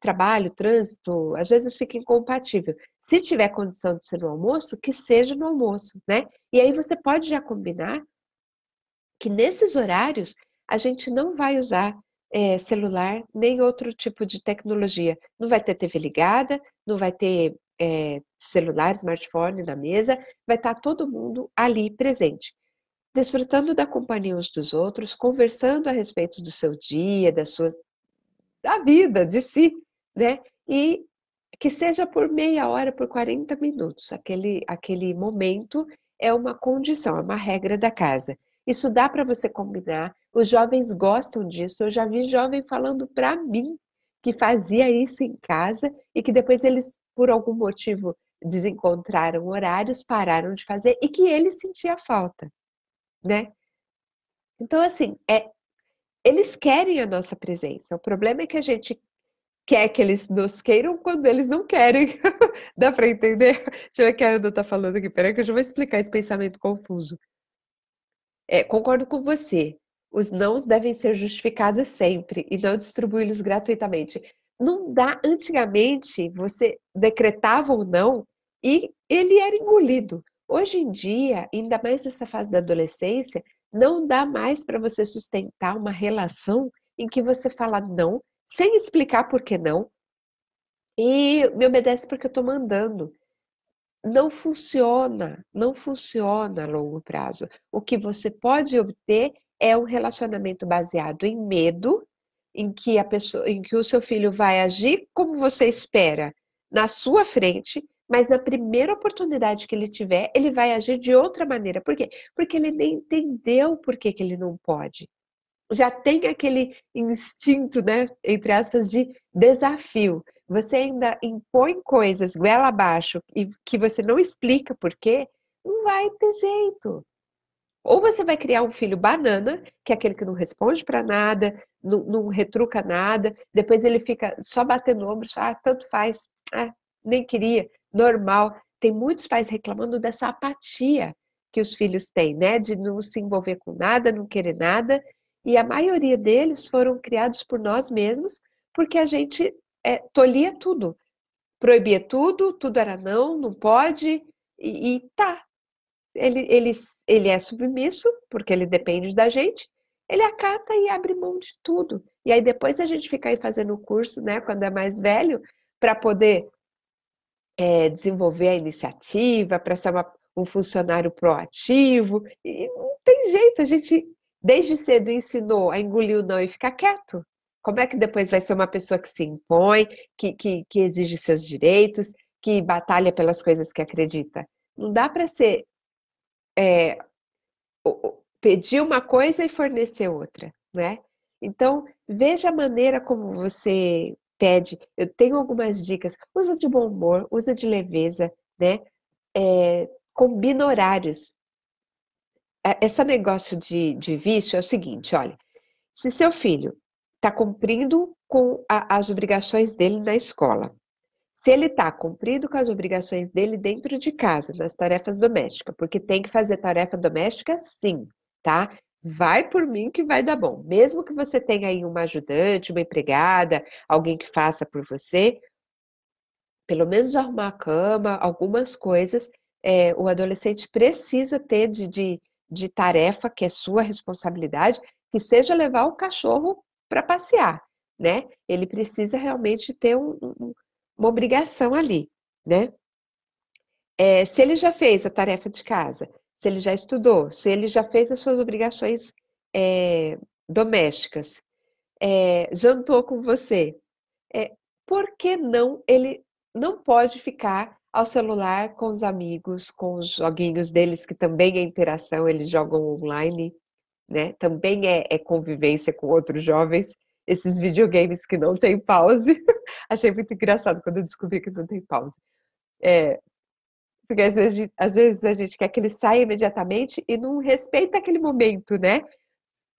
trabalho, trânsito, às vezes fica incompatível. Se tiver condição de ser no almoço, que seja no almoço, né? E aí você pode já combinar que nesses horários a gente não vai usar é, celular nem outro tipo de tecnologia. Não vai ter TV ligada, não vai ter é, celular, smartphone na mesa, vai estar tá todo mundo ali presente desfrutando da companhia uns dos outros, conversando a respeito do seu dia, das suas da vida, de si, né? E que seja por meia hora, por 40 minutos. Aquele, aquele momento é uma condição, é uma regra da casa. Isso dá para você combinar. Os jovens gostam disso. Eu já vi jovem falando para mim que fazia isso em casa e que depois eles, por algum motivo, desencontraram horários, pararam de fazer e que ele sentia falta, né? Então, assim, é eles querem a nossa presença. O problema é que a gente quer que eles nos queiram quando eles não querem. Dá para entender? Deixa eu ver o que a Ana tá falando aqui. Peraí que eu já vou explicar esse pensamento confuso. É, concordo com você. Os nãos devem ser justificados sempre e não distribuí-los gratuitamente. Não dá. Antigamente, você decretava ou não e ele era engolido. Hoje em dia, ainda mais nessa fase da adolescência, não dá mais para você sustentar uma relação em que você fala não, sem explicar por que não, e me obedece porque eu estou mandando. Não funciona, não funciona a longo prazo. O que você pode obter é um relacionamento baseado em medo, em que a pessoa, em que o seu filho vai agir como você espera na sua frente mas na primeira oportunidade que ele tiver, ele vai agir de outra maneira. Por quê? Porque ele nem entendeu por que, que ele não pode. Já tem aquele instinto, né, entre aspas, de desafio. Você ainda impõe coisas goela abaixo e que você não explica por quê, não vai ter jeito. Ou você vai criar um filho banana, que é aquele que não responde para nada, não, não, retruca nada, depois ele fica só batendo ombros, ah, tanto faz, ah, nem queria normal. Tem muitos pais reclamando dessa apatia que os filhos têm, né? De não se envolver com nada, não querer nada. E a maioria deles foram criados por nós mesmos, porque a gente é, tolhia tudo, proibia tudo, tudo era não, não pode, e, e tá. Ele, ele, ele é submisso, porque ele depende da gente, ele acata e abre mão de tudo. E aí depois a gente fica aí fazendo o curso, né, quando é mais velho, para poder é, desenvolver a iniciativa, para ser uma, um funcionário proativo. E não tem jeito, a gente desde cedo ensinou a engolir o não e ficar quieto. Como é que depois vai ser uma pessoa que se impõe, que, que, que exige seus direitos, que batalha pelas coisas que acredita? Não dá para ser é, pedir uma coisa e fornecer outra, né? Então, veja a maneira como você pede, eu tenho algumas dicas, usa de bom humor, usa de leveza, né? É, combina horários. É, Esse negócio de, de vício é o seguinte, olha, se seu filho está cumprindo com a, as obrigações dele na escola, se ele está cumprindo com as obrigações dele dentro de casa, nas tarefas domésticas, porque tem que fazer tarefa doméstica, sim, tá? Vai por mim que vai dar bom. Mesmo que você tenha aí uma ajudante, uma empregada, alguém que faça por você, pelo menos arrumar a cama, algumas coisas, é, o adolescente precisa ter de, de, de tarefa que é sua responsabilidade, que seja levar o cachorro para passear, né? Ele precisa realmente ter um, um, uma obrigação ali, né? É, se ele já fez a tarefa de casa, se ele já estudou, se ele já fez as suas obrigações é, domésticas, é, jantou com você, é, por que não ele não pode ficar ao celular com os amigos, com os joguinhos deles, que também é interação, eles jogam online, né? Também é, é convivência com outros jovens. Esses videogames que não tem pause. Achei muito engraçado quando eu descobri que não tem pause. É, porque às vezes, às vezes a gente quer que ele saia imediatamente e não respeita aquele momento, né? O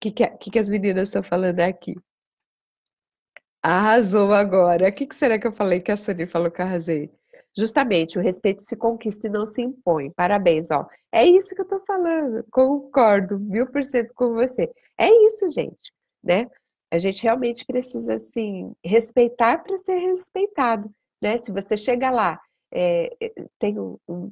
que, que, que as meninas estão falando aqui? Arrasou agora. O que, que será que eu falei que a Sani falou que arrasei? Justamente, o respeito se conquista e não se impõe. Parabéns, Val. É isso que eu estou falando. Concordo mil por cento com você. É isso, gente, né? A gente realmente precisa, assim, respeitar para ser respeitado, né? Se você chega lá é, é, tem um, um,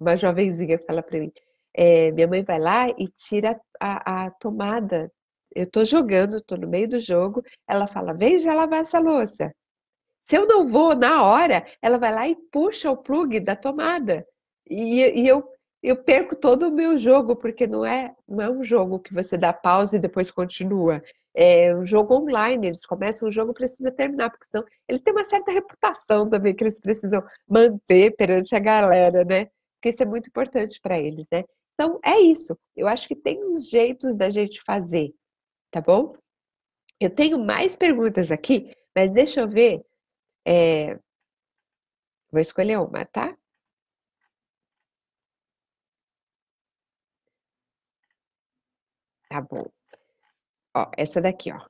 uma jovenzinha que fala para mim: é, minha mãe vai lá e tira a, a tomada. Eu estou jogando, estou no meio do jogo. Ela fala: vem já lavar essa louça. Se eu não vou na hora, ela vai lá e puxa o plug da tomada. E, e eu, eu perco todo o meu jogo, porque não é, não é um jogo que você dá pausa e depois continua é, o jogo online, eles começam o jogo precisa terminar, porque senão ele tem uma certa reputação também que eles precisam manter perante a galera, né? Porque isso é muito importante para eles, né? Então é isso. Eu acho que tem uns jeitos da gente fazer, tá bom? Eu tenho mais perguntas aqui, mas deixa eu ver. É... Vou escolher uma, tá? Tá bom. Ó, essa daqui, ó.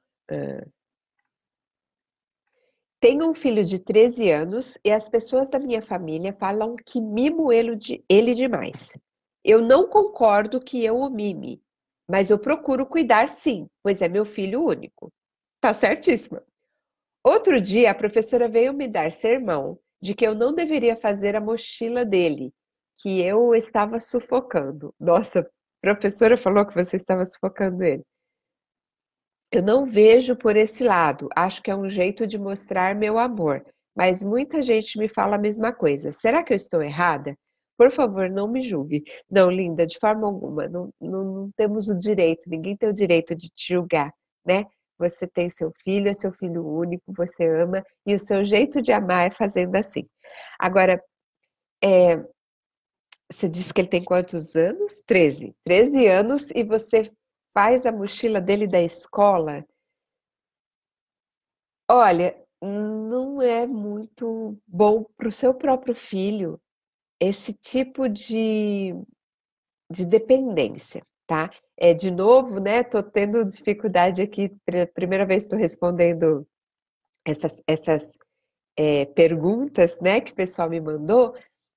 tenho um filho de 13 anos e as pessoas da minha família falam que mimo ele, ele demais. Eu não concordo que eu o mime, mas eu procuro cuidar sim, pois é meu filho único. Tá certíssima. Outro dia, a professora veio me dar sermão de que eu não deveria fazer a mochila dele, que eu estava sufocando. Nossa, a professora falou que você estava sufocando ele. Eu não vejo por esse lado, acho que é um jeito de mostrar meu amor, mas muita gente me fala a mesma coisa. Será que eu estou errada? Por favor, não me julgue. Não, linda, de forma alguma, não, não, não temos o direito, ninguém tem o direito de te julgar, né? Você tem seu filho, é seu filho único, você ama, e o seu jeito de amar é fazendo assim. Agora, é, você disse que ele tem quantos anos? 13. 13 anos e você faz a mochila dele da escola, olha, não é muito bom para o seu próprio filho esse tipo de, de dependência, tá? É, de novo, né? Tô tendo dificuldade aqui, primeira vez estou respondendo essas, essas é, perguntas, né, que o pessoal me mandou,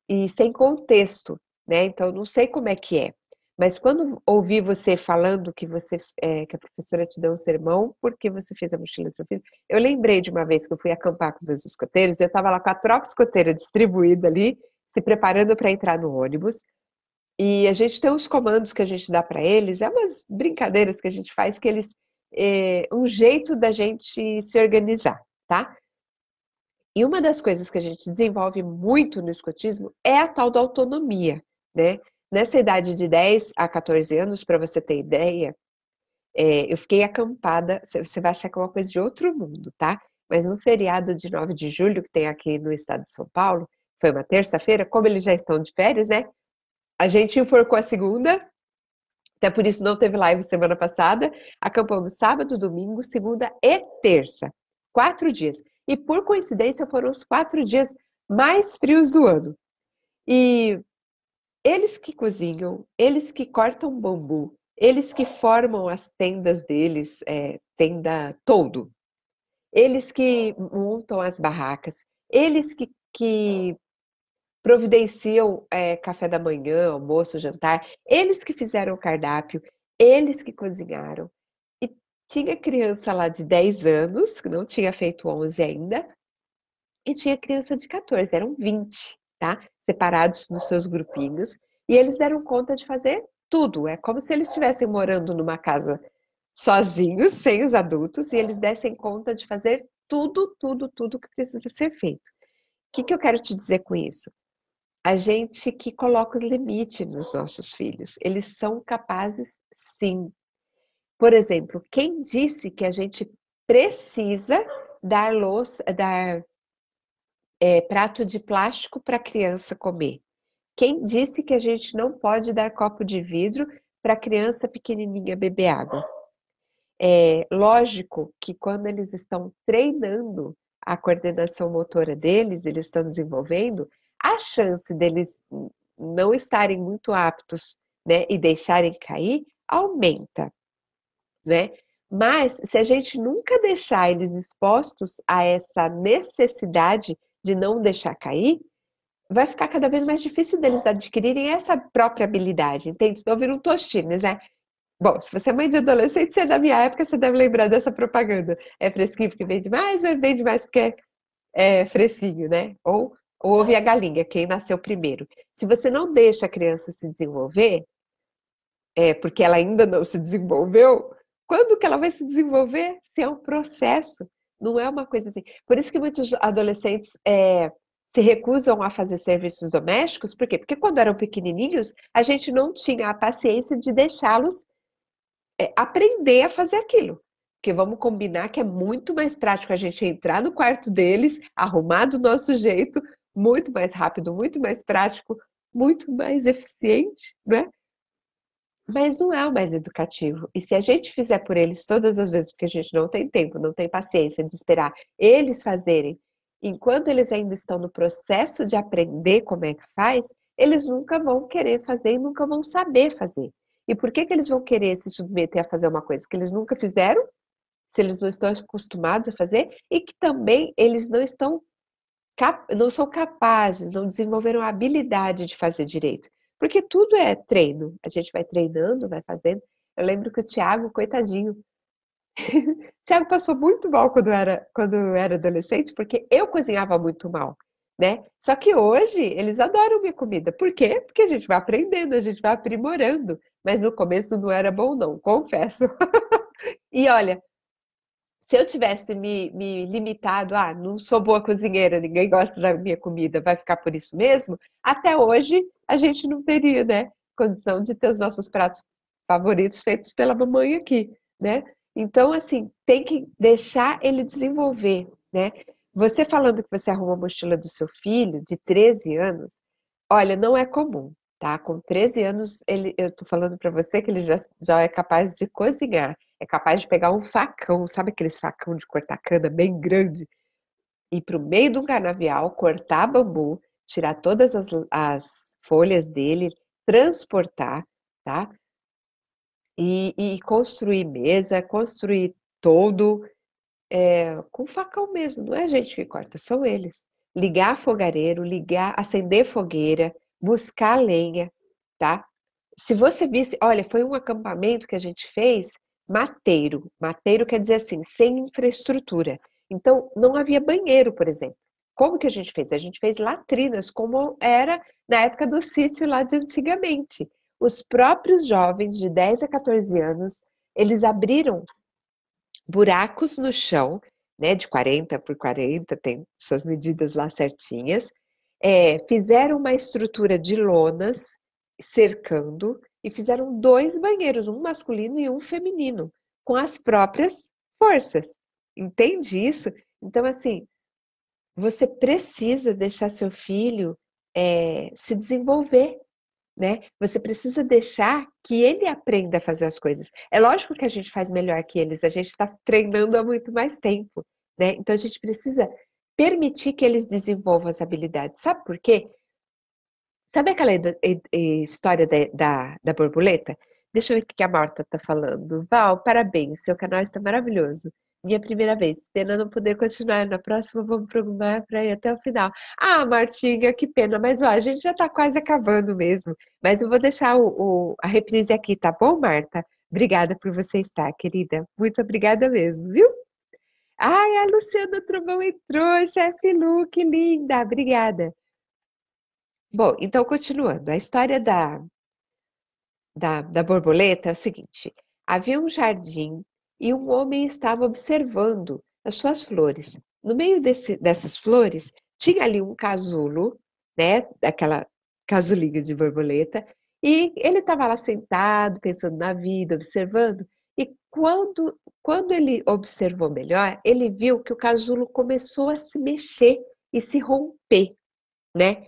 e sem contexto, né? Então, não sei como é que é. Mas quando ouvi você falando que você é, que a professora te deu um sermão porque você fez a mochila do seu filho, eu lembrei de uma vez que eu fui acampar com meus escoteiros, eu estava lá com a tropa escoteira distribuída ali, se preparando para entrar no ônibus. E a gente tem uns comandos que a gente dá para eles, é umas brincadeiras que a gente faz que eles é um jeito da gente se organizar, tá? E uma das coisas que a gente desenvolve muito no escotismo é a tal da autonomia, né? Nessa idade de 10 a 14 anos, para você ter ideia, é, eu fiquei acampada. Você vai achar que é uma coisa de outro mundo, tá? Mas no feriado de 9 de julho, que tem aqui no estado de São Paulo, foi uma terça-feira, como eles já estão de férias, né? A gente enforcou a segunda, até por isso não teve live semana passada. Acampamos sábado, domingo, segunda e terça. Quatro dias. E por coincidência foram os quatro dias mais frios do ano. E eles que cozinham, eles que cortam bambu, eles que formam as tendas deles, é, tenda todo. Eles que montam as barracas, eles que, que providenciam é, café da manhã, almoço, jantar, eles que fizeram o cardápio, eles que cozinharam. E tinha criança lá de 10 anos, que não tinha feito 11 ainda, e tinha criança de 14, eram 20, tá? separados dos seus grupinhos, e eles deram conta de fazer tudo. É como se eles estivessem morando numa casa sozinhos, sem os adultos, e eles dessem conta de fazer tudo, tudo, tudo que precisa ser feito. O que, que eu quero te dizer com isso? A gente que coloca os limites nos nossos filhos, eles são capazes, sim. Por exemplo, quem disse que a gente precisa dar, louça, dar é, prato de plástico para criança comer? Quem disse que a gente não pode dar copo de vidro para criança pequenininha beber água? É lógico que quando eles estão treinando a coordenação motora deles, eles estão desenvolvendo, a chance deles não estarem muito aptos né, e deixarem cair aumenta. Né? Mas se a gente nunca deixar eles expostos a essa necessidade de não deixar cair, vai ficar cada vez mais difícil deles adquirirem essa própria habilidade, entende? Então viram tostines, né? Bom, se você é mãe de adolescente, você é da minha época, você deve lembrar dessa propaganda. É fresquinho porque vende mais ou vende mais porque é, fresquinho, né? Ou ouve a galinha, quem nasceu primeiro. Se você não deixa a criança se desenvolver, é porque ela ainda não se desenvolveu, quando que ela vai se desenvolver? Se é um processo não é uma coisa assim. Por isso que muitos adolescentes é, se recusam a fazer serviços domésticos, por quê? Porque quando eram pequenininhos, a gente não tinha a paciência de deixá-los é, aprender a fazer aquilo. Porque vamos combinar que é muito mais prático a gente entrar no quarto deles, arrumar do nosso jeito, muito mais rápido, muito mais prático, muito mais eficiente, né? mas não é o mais educativo. E se a gente fizer por eles todas as vezes, porque a gente não tem tempo, não tem paciência de esperar eles fazerem, enquanto eles ainda estão no processo de aprender como é que faz, eles nunca vão querer fazer e nunca vão saber fazer. E por que, que eles vão querer se submeter a fazer uma coisa que eles nunca fizeram, se eles não estão acostumados a fazer, e que também eles não estão não são capazes, não desenvolveram a habilidade de fazer direito. Porque tudo é treino. A gente vai treinando, vai fazendo. Eu lembro que o Tiago, coitadinho. Tiago passou muito mal quando era, quando era adolescente, porque eu cozinhava muito mal, né? Só que hoje eles adoram minha comida. Por quê? Porque a gente vai aprendendo, a gente vai aprimorando. Mas no começo não era bom, não, confesso. e olha, se eu tivesse me, me limitado, ah, não sou boa cozinheira, ninguém gosta da minha comida, vai ficar por isso mesmo, até hoje a gente não teria, né? Condição de ter os nossos pratos favoritos feitos pela mamãe aqui, né? Então, assim, tem que deixar ele desenvolver, né? Você falando que você arruma a mochila do seu filho de 13 anos, olha, não é comum, tá? Com 13 anos, ele, eu tô falando para você que ele já, já é capaz de cozinhar é capaz de pegar um facão, sabe aqueles facão de cortar cana bem grande? Ir para o meio de um canavial, cortar bambu, tirar todas as, as folhas dele, transportar, tá? E, e construir mesa, construir todo é, com facão mesmo, não é a gente que corta, são eles. Ligar fogareiro, ligar, acender fogueira, buscar lenha, tá? Se você visse, olha, foi um acampamento que a gente fez mateiro. Mateiro quer dizer assim, sem infraestrutura. Então, não havia banheiro, por exemplo. Como que a gente fez? A gente fez latrinas, como era na época do sítio lá de antigamente. Os próprios jovens de 10 a 14 anos, eles abriram buracos no chão, né, de 40 por 40, tem suas medidas lá certinhas, é, fizeram uma estrutura de lonas cercando, e fizeram dois banheiros, um masculino e um feminino, com as próprias forças. Entende isso? Então, assim, você precisa deixar seu filho é, se desenvolver, né? Você precisa deixar que ele aprenda a fazer as coisas. É lógico que a gente faz melhor que eles, a gente está treinando há muito mais tempo, né? Então a gente precisa permitir que eles desenvolvam as habilidades. Sabe por quê? Sabe aquela história de, da, da borboleta? Deixa eu ver o que a Marta tá falando. Val, parabéns, seu canal está maravilhoso. Minha primeira vez. Pena não poder continuar. Na próxima, vamos programar para ir até o final. Ah, Martinha, que pena. Mas ó, a gente já está quase acabando mesmo. Mas eu vou deixar o, o, a reprise aqui, tá bom, Marta? Obrigada por você estar, querida. Muito obrigada mesmo, viu? Ai, a Luciana Trovão entrou, chefe Lu, que linda. Obrigada. Bom, então continuando, a história da, da, da borboleta é o seguinte: havia um jardim e um homem estava observando as suas flores. No meio desse, dessas flores tinha ali um casulo, né, daquela casulinha de borboleta, e ele estava lá sentado, pensando na vida, observando, e quando, quando ele observou melhor, ele viu que o casulo começou a se mexer e se romper, né?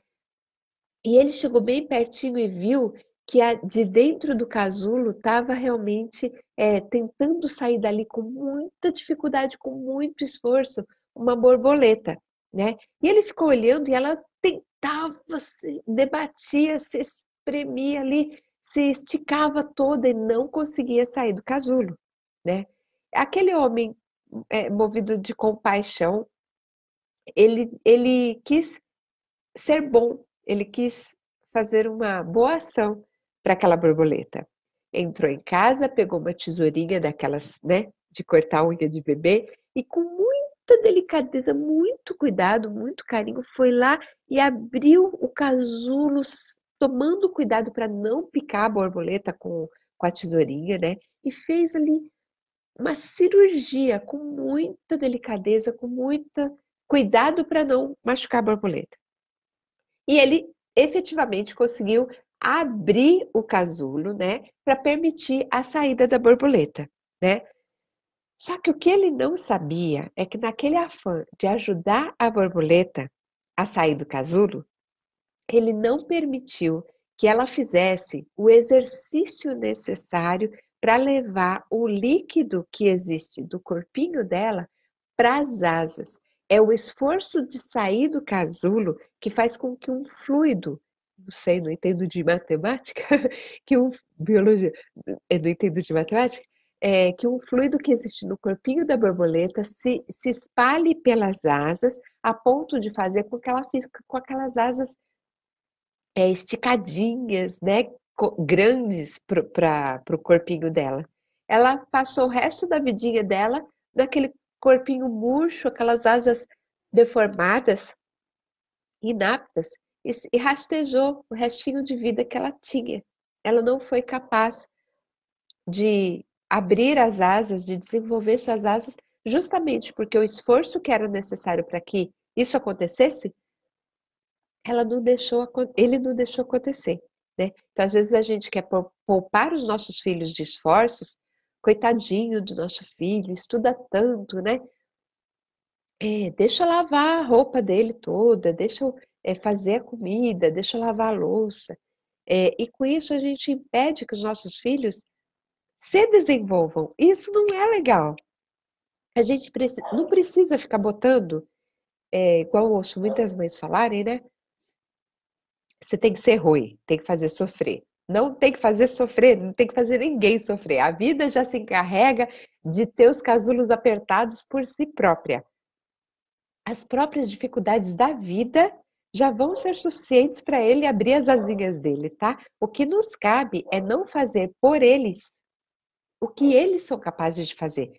E ele chegou bem pertinho e viu que a, de dentro do casulo estava realmente é, tentando sair dali com muita dificuldade, com muito esforço, uma borboleta, né? E ele ficou olhando e ela tentava, se debatia, se espremia ali, se esticava toda e não conseguia sair do casulo, né? Aquele homem é, movido de compaixão, ele, ele quis ser bom ele quis fazer uma boa ação para aquela borboleta. Entrou em casa, pegou uma tesourinha daquelas, né, de cortar unha de bebê e com muita delicadeza, muito cuidado, muito carinho, foi lá e abriu o casulo, tomando cuidado para não picar a borboleta com, com a tesourinha, né? E fez ali uma cirurgia com muita delicadeza, com muito cuidado para não machucar a borboleta. E ele efetivamente conseguiu abrir o casulo, né, para permitir a saída da borboleta, né? Só que o que ele não sabia é que naquele afã de ajudar a borboleta a sair do casulo, ele não permitiu que ela fizesse o exercício necessário para levar o líquido que existe do corpinho dela para as asas, é o esforço de sair do casulo que faz com que um fluido, não sei, não entendo de matemática, que um biologia, é, não entendo de matemática, é, que um fluido que existe no corpinho da borboleta se, se espalhe pelas asas a ponto de fazer com que ela fique com aquelas asas é, esticadinhas, né, grandes para o corpinho dela. Ela passou o resto da vidinha dela naquele corpinho murcho, aquelas asas deformadas, inaptas, e rastejou o restinho de vida que ela tinha. Ela não foi capaz de abrir as asas, de desenvolver suas asas, justamente porque o esforço que era necessário para que isso acontecesse, ela não deixou, ele não deixou acontecer. Né? Então, às vezes, a gente quer poupar os nossos filhos de esforços coitadinho do nosso filho, estuda tanto, né? É, deixa eu lavar a roupa dele toda, deixa eu é, fazer a comida, deixa eu lavar a louça. É, e com isso a gente impede que os nossos filhos se desenvolvam. Isso não é legal. A gente precisa, não precisa ficar botando, é, igual ouço muitas mães falarem, né? Você tem que ser ruim, tem que fazer sofrer. Não tem que fazer sofrer, não tem que fazer ninguém sofrer. A vida já se encarrega de ter os casulos apertados por si própria. As próprias dificuldades da vida já vão ser suficientes para ele abrir as asinhas dele, tá? O que nos cabe é não fazer por eles o que eles são capazes de fazer.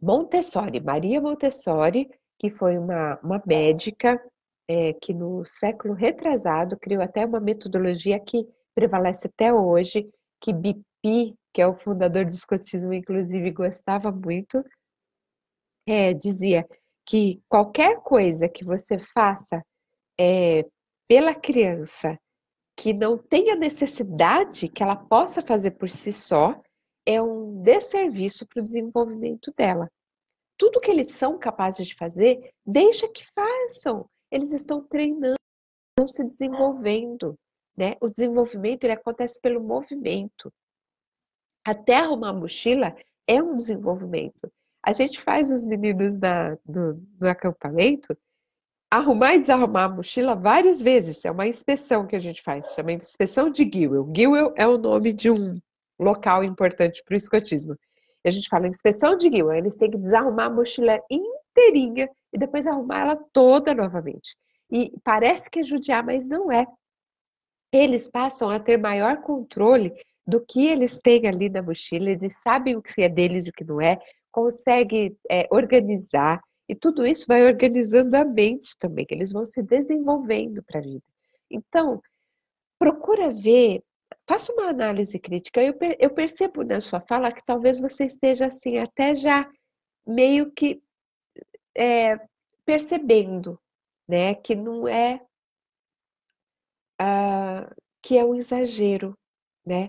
Montessori, Maria Montessori, que foi uma, uma médica é, que no século retrasado criou até uma metodologia que prevalece até hoje, que BP, que é o fundador do escotismo, inclusive gostava muito, é, dizia que qualquer coisa que você faça é, pela criança que não tenha necessidade que ela possa fazer por si só é um desserviço para o desenvolvimento dela. Tudo que eles são capazes de fazer, deixa que façam eles estão treinando, estão se desenvolvendo. Né? O desenvolvimento ele acontece pelo movimento. Até arrumar mochila é um desenvolvimento. A gente faz os meninos na, no, no acampamento arrumar e desarrumar a mochila várias vezes. É uma inspeção que a gente faz, chama inspeção de Gilwell. Gilwell é o nome de um local importante para o escotismo. A gente fala inspeção de Gilwell, eles têm que desarrumar a mochila inteirinha e depois arrumar ela toda novamente. E parece que é judiar, mas não é. Eles passam a ter maior controle do que eles têm ali na mochila, eles sabem o que é deles e o que não é, conseguem é, organizar, e tudo isso vai organizando a mente também, que eles vão se desenvolvendo para a vida. Então, procura ver, faça uma análise crítica. Eu, eu percebo na sua fala que talvez você esteja assim, até já meio que é, percebendo, né, que não é ah, que é um exagero, né?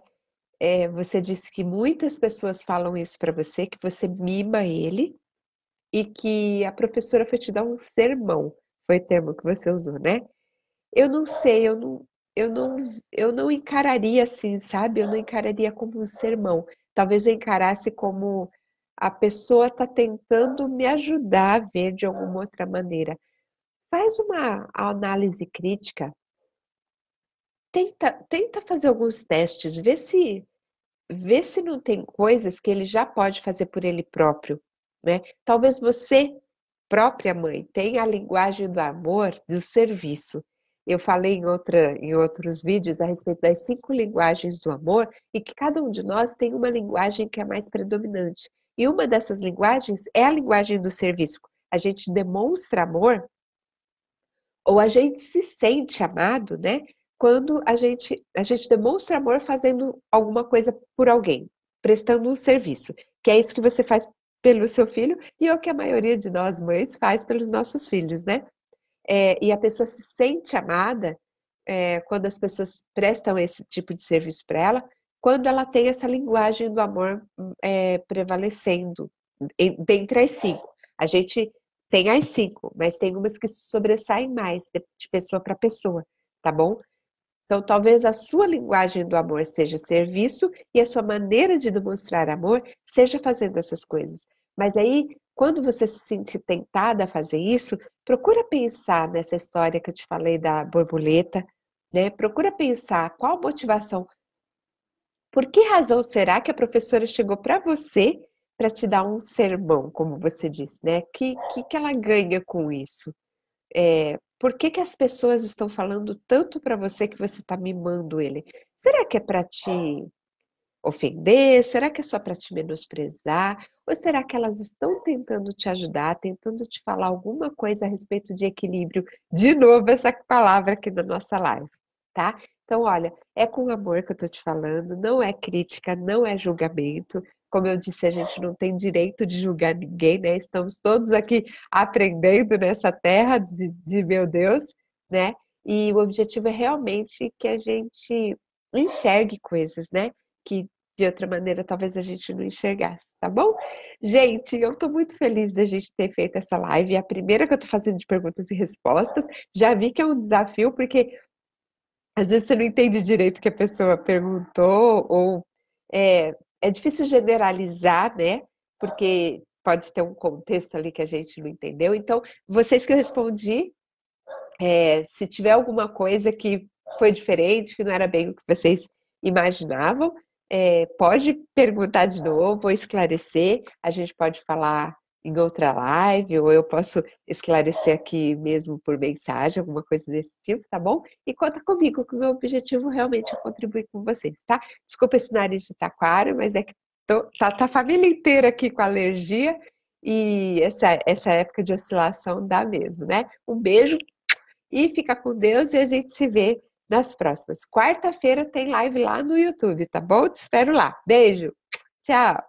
É, você disse que muitas pessoas falam isso para você, que você mima ele e que a professora foi te dar um sermão, foi o termo que você usou, né? Eu não sei, eu não, eu não, eu não encararia assim, sabe? Eu não encararia como um sermão. Talvez eu encarasse como a pessoa está tentando me ajudar a ver de alguma outra maneira. Faz uma análise crítica. Tenta, tenta fazer alguns testes, vê se vê se não tem coisas que ele já pode fazer por ele próprio, né? Talvez você própria mãe tenha a linguagem do amor, do serviço. Eu falei em, outra, em outros vídeos a respeito das cinco linguagens do amor e que cada um de nós tem uma linguagem que é mais predominante. E uma dessas linguagens é a linguagem do serviço. A gente demonstra amor ou a gente se sente amado, né? Quando a gente a gente demonstra amor fazendo alguma coisa por alguém, prestando um serviço, que é isso que você faz pelo seu filho e é o que a maioria de nós mães faz pelos nossos filhos, né? É, e a pessoa se sente amada é, quando as pessoas prestam esse tipo de serviço para ela, quando ela tem essa linguagem do amor é, prevalecendo dentre as cinco. A gente tem as cinco, mas tem umas que se sobressaem mais de pessoa para pessoa, tá bom? Então, talvez a sua linguagem do amor seja serviço e a sua maneira de demonstrar amor seja fazendo essas coisas. Mas aí, quando você se sente tentada a fazer isso, procura pensar nessa história que eu te falei da borboleta, né? Procura pensar qual motivação por que razão será que a professora chegou para você para te dar um sermão, como você disse, né? O que, que, que, ela ganha com isso? É, por que, que as pessoas estão falando tanto para você que você está mimando ele? Será que é para te ofender? Será que é só para te menosprezar? Ou será que elas estão tentando te ajudar, tentando te falar alguma coisa a respeito de equilíbrio? De novo, essa palavra aqui da nossa live, tá? Então, olha, é com amor que eu estou te falando, não é crítica, não é julgamento. Como eu disse, a gente não tem direito de julgar ninguém, né? Estamos todos aqui aprendendo nessa terra de, de meu Deus, né? E o objetivo é realmente que a gente enxergue coisas, né? Que de outra maneira talvez a gente não enxergasse, tá bom? Gente, eu tô muito feliz da gente ter feito essa live, é a primeira que eu tô fazendo de perguntas e respostas. Já vi que é um desafio, porque às vezes você não entende direito o que a pessoa perguntou, ou é, é difícil generalizar, né? Porque pode ter um contexto ali que a gente não entendeu. Então, vocês que eu respondi, é, se tiver alguma coisa que foi diferente, que não era bem o que vocês imaginavam, é, pode perguntar de novo, esclarecer, a gente pode falar em outra live, ou eu posso esclarecer aqui mesmo por mensagem, alguma coisa desse tipo, tá bom? E conta comigo, que o meu objetivo realmente é contribuir com vocês, tá? Desculpa esse nariz de taquara, mas é que tô, tá, tá a família inteira aqui com alergia e essa, essa época de oscilação dá mesmo, né? Um beijo e fica com Deus e a gente se vê nas próximas. Quarta-feira tem live lá no YouTube, tá bom? Te espero lá. Beijo, tchau!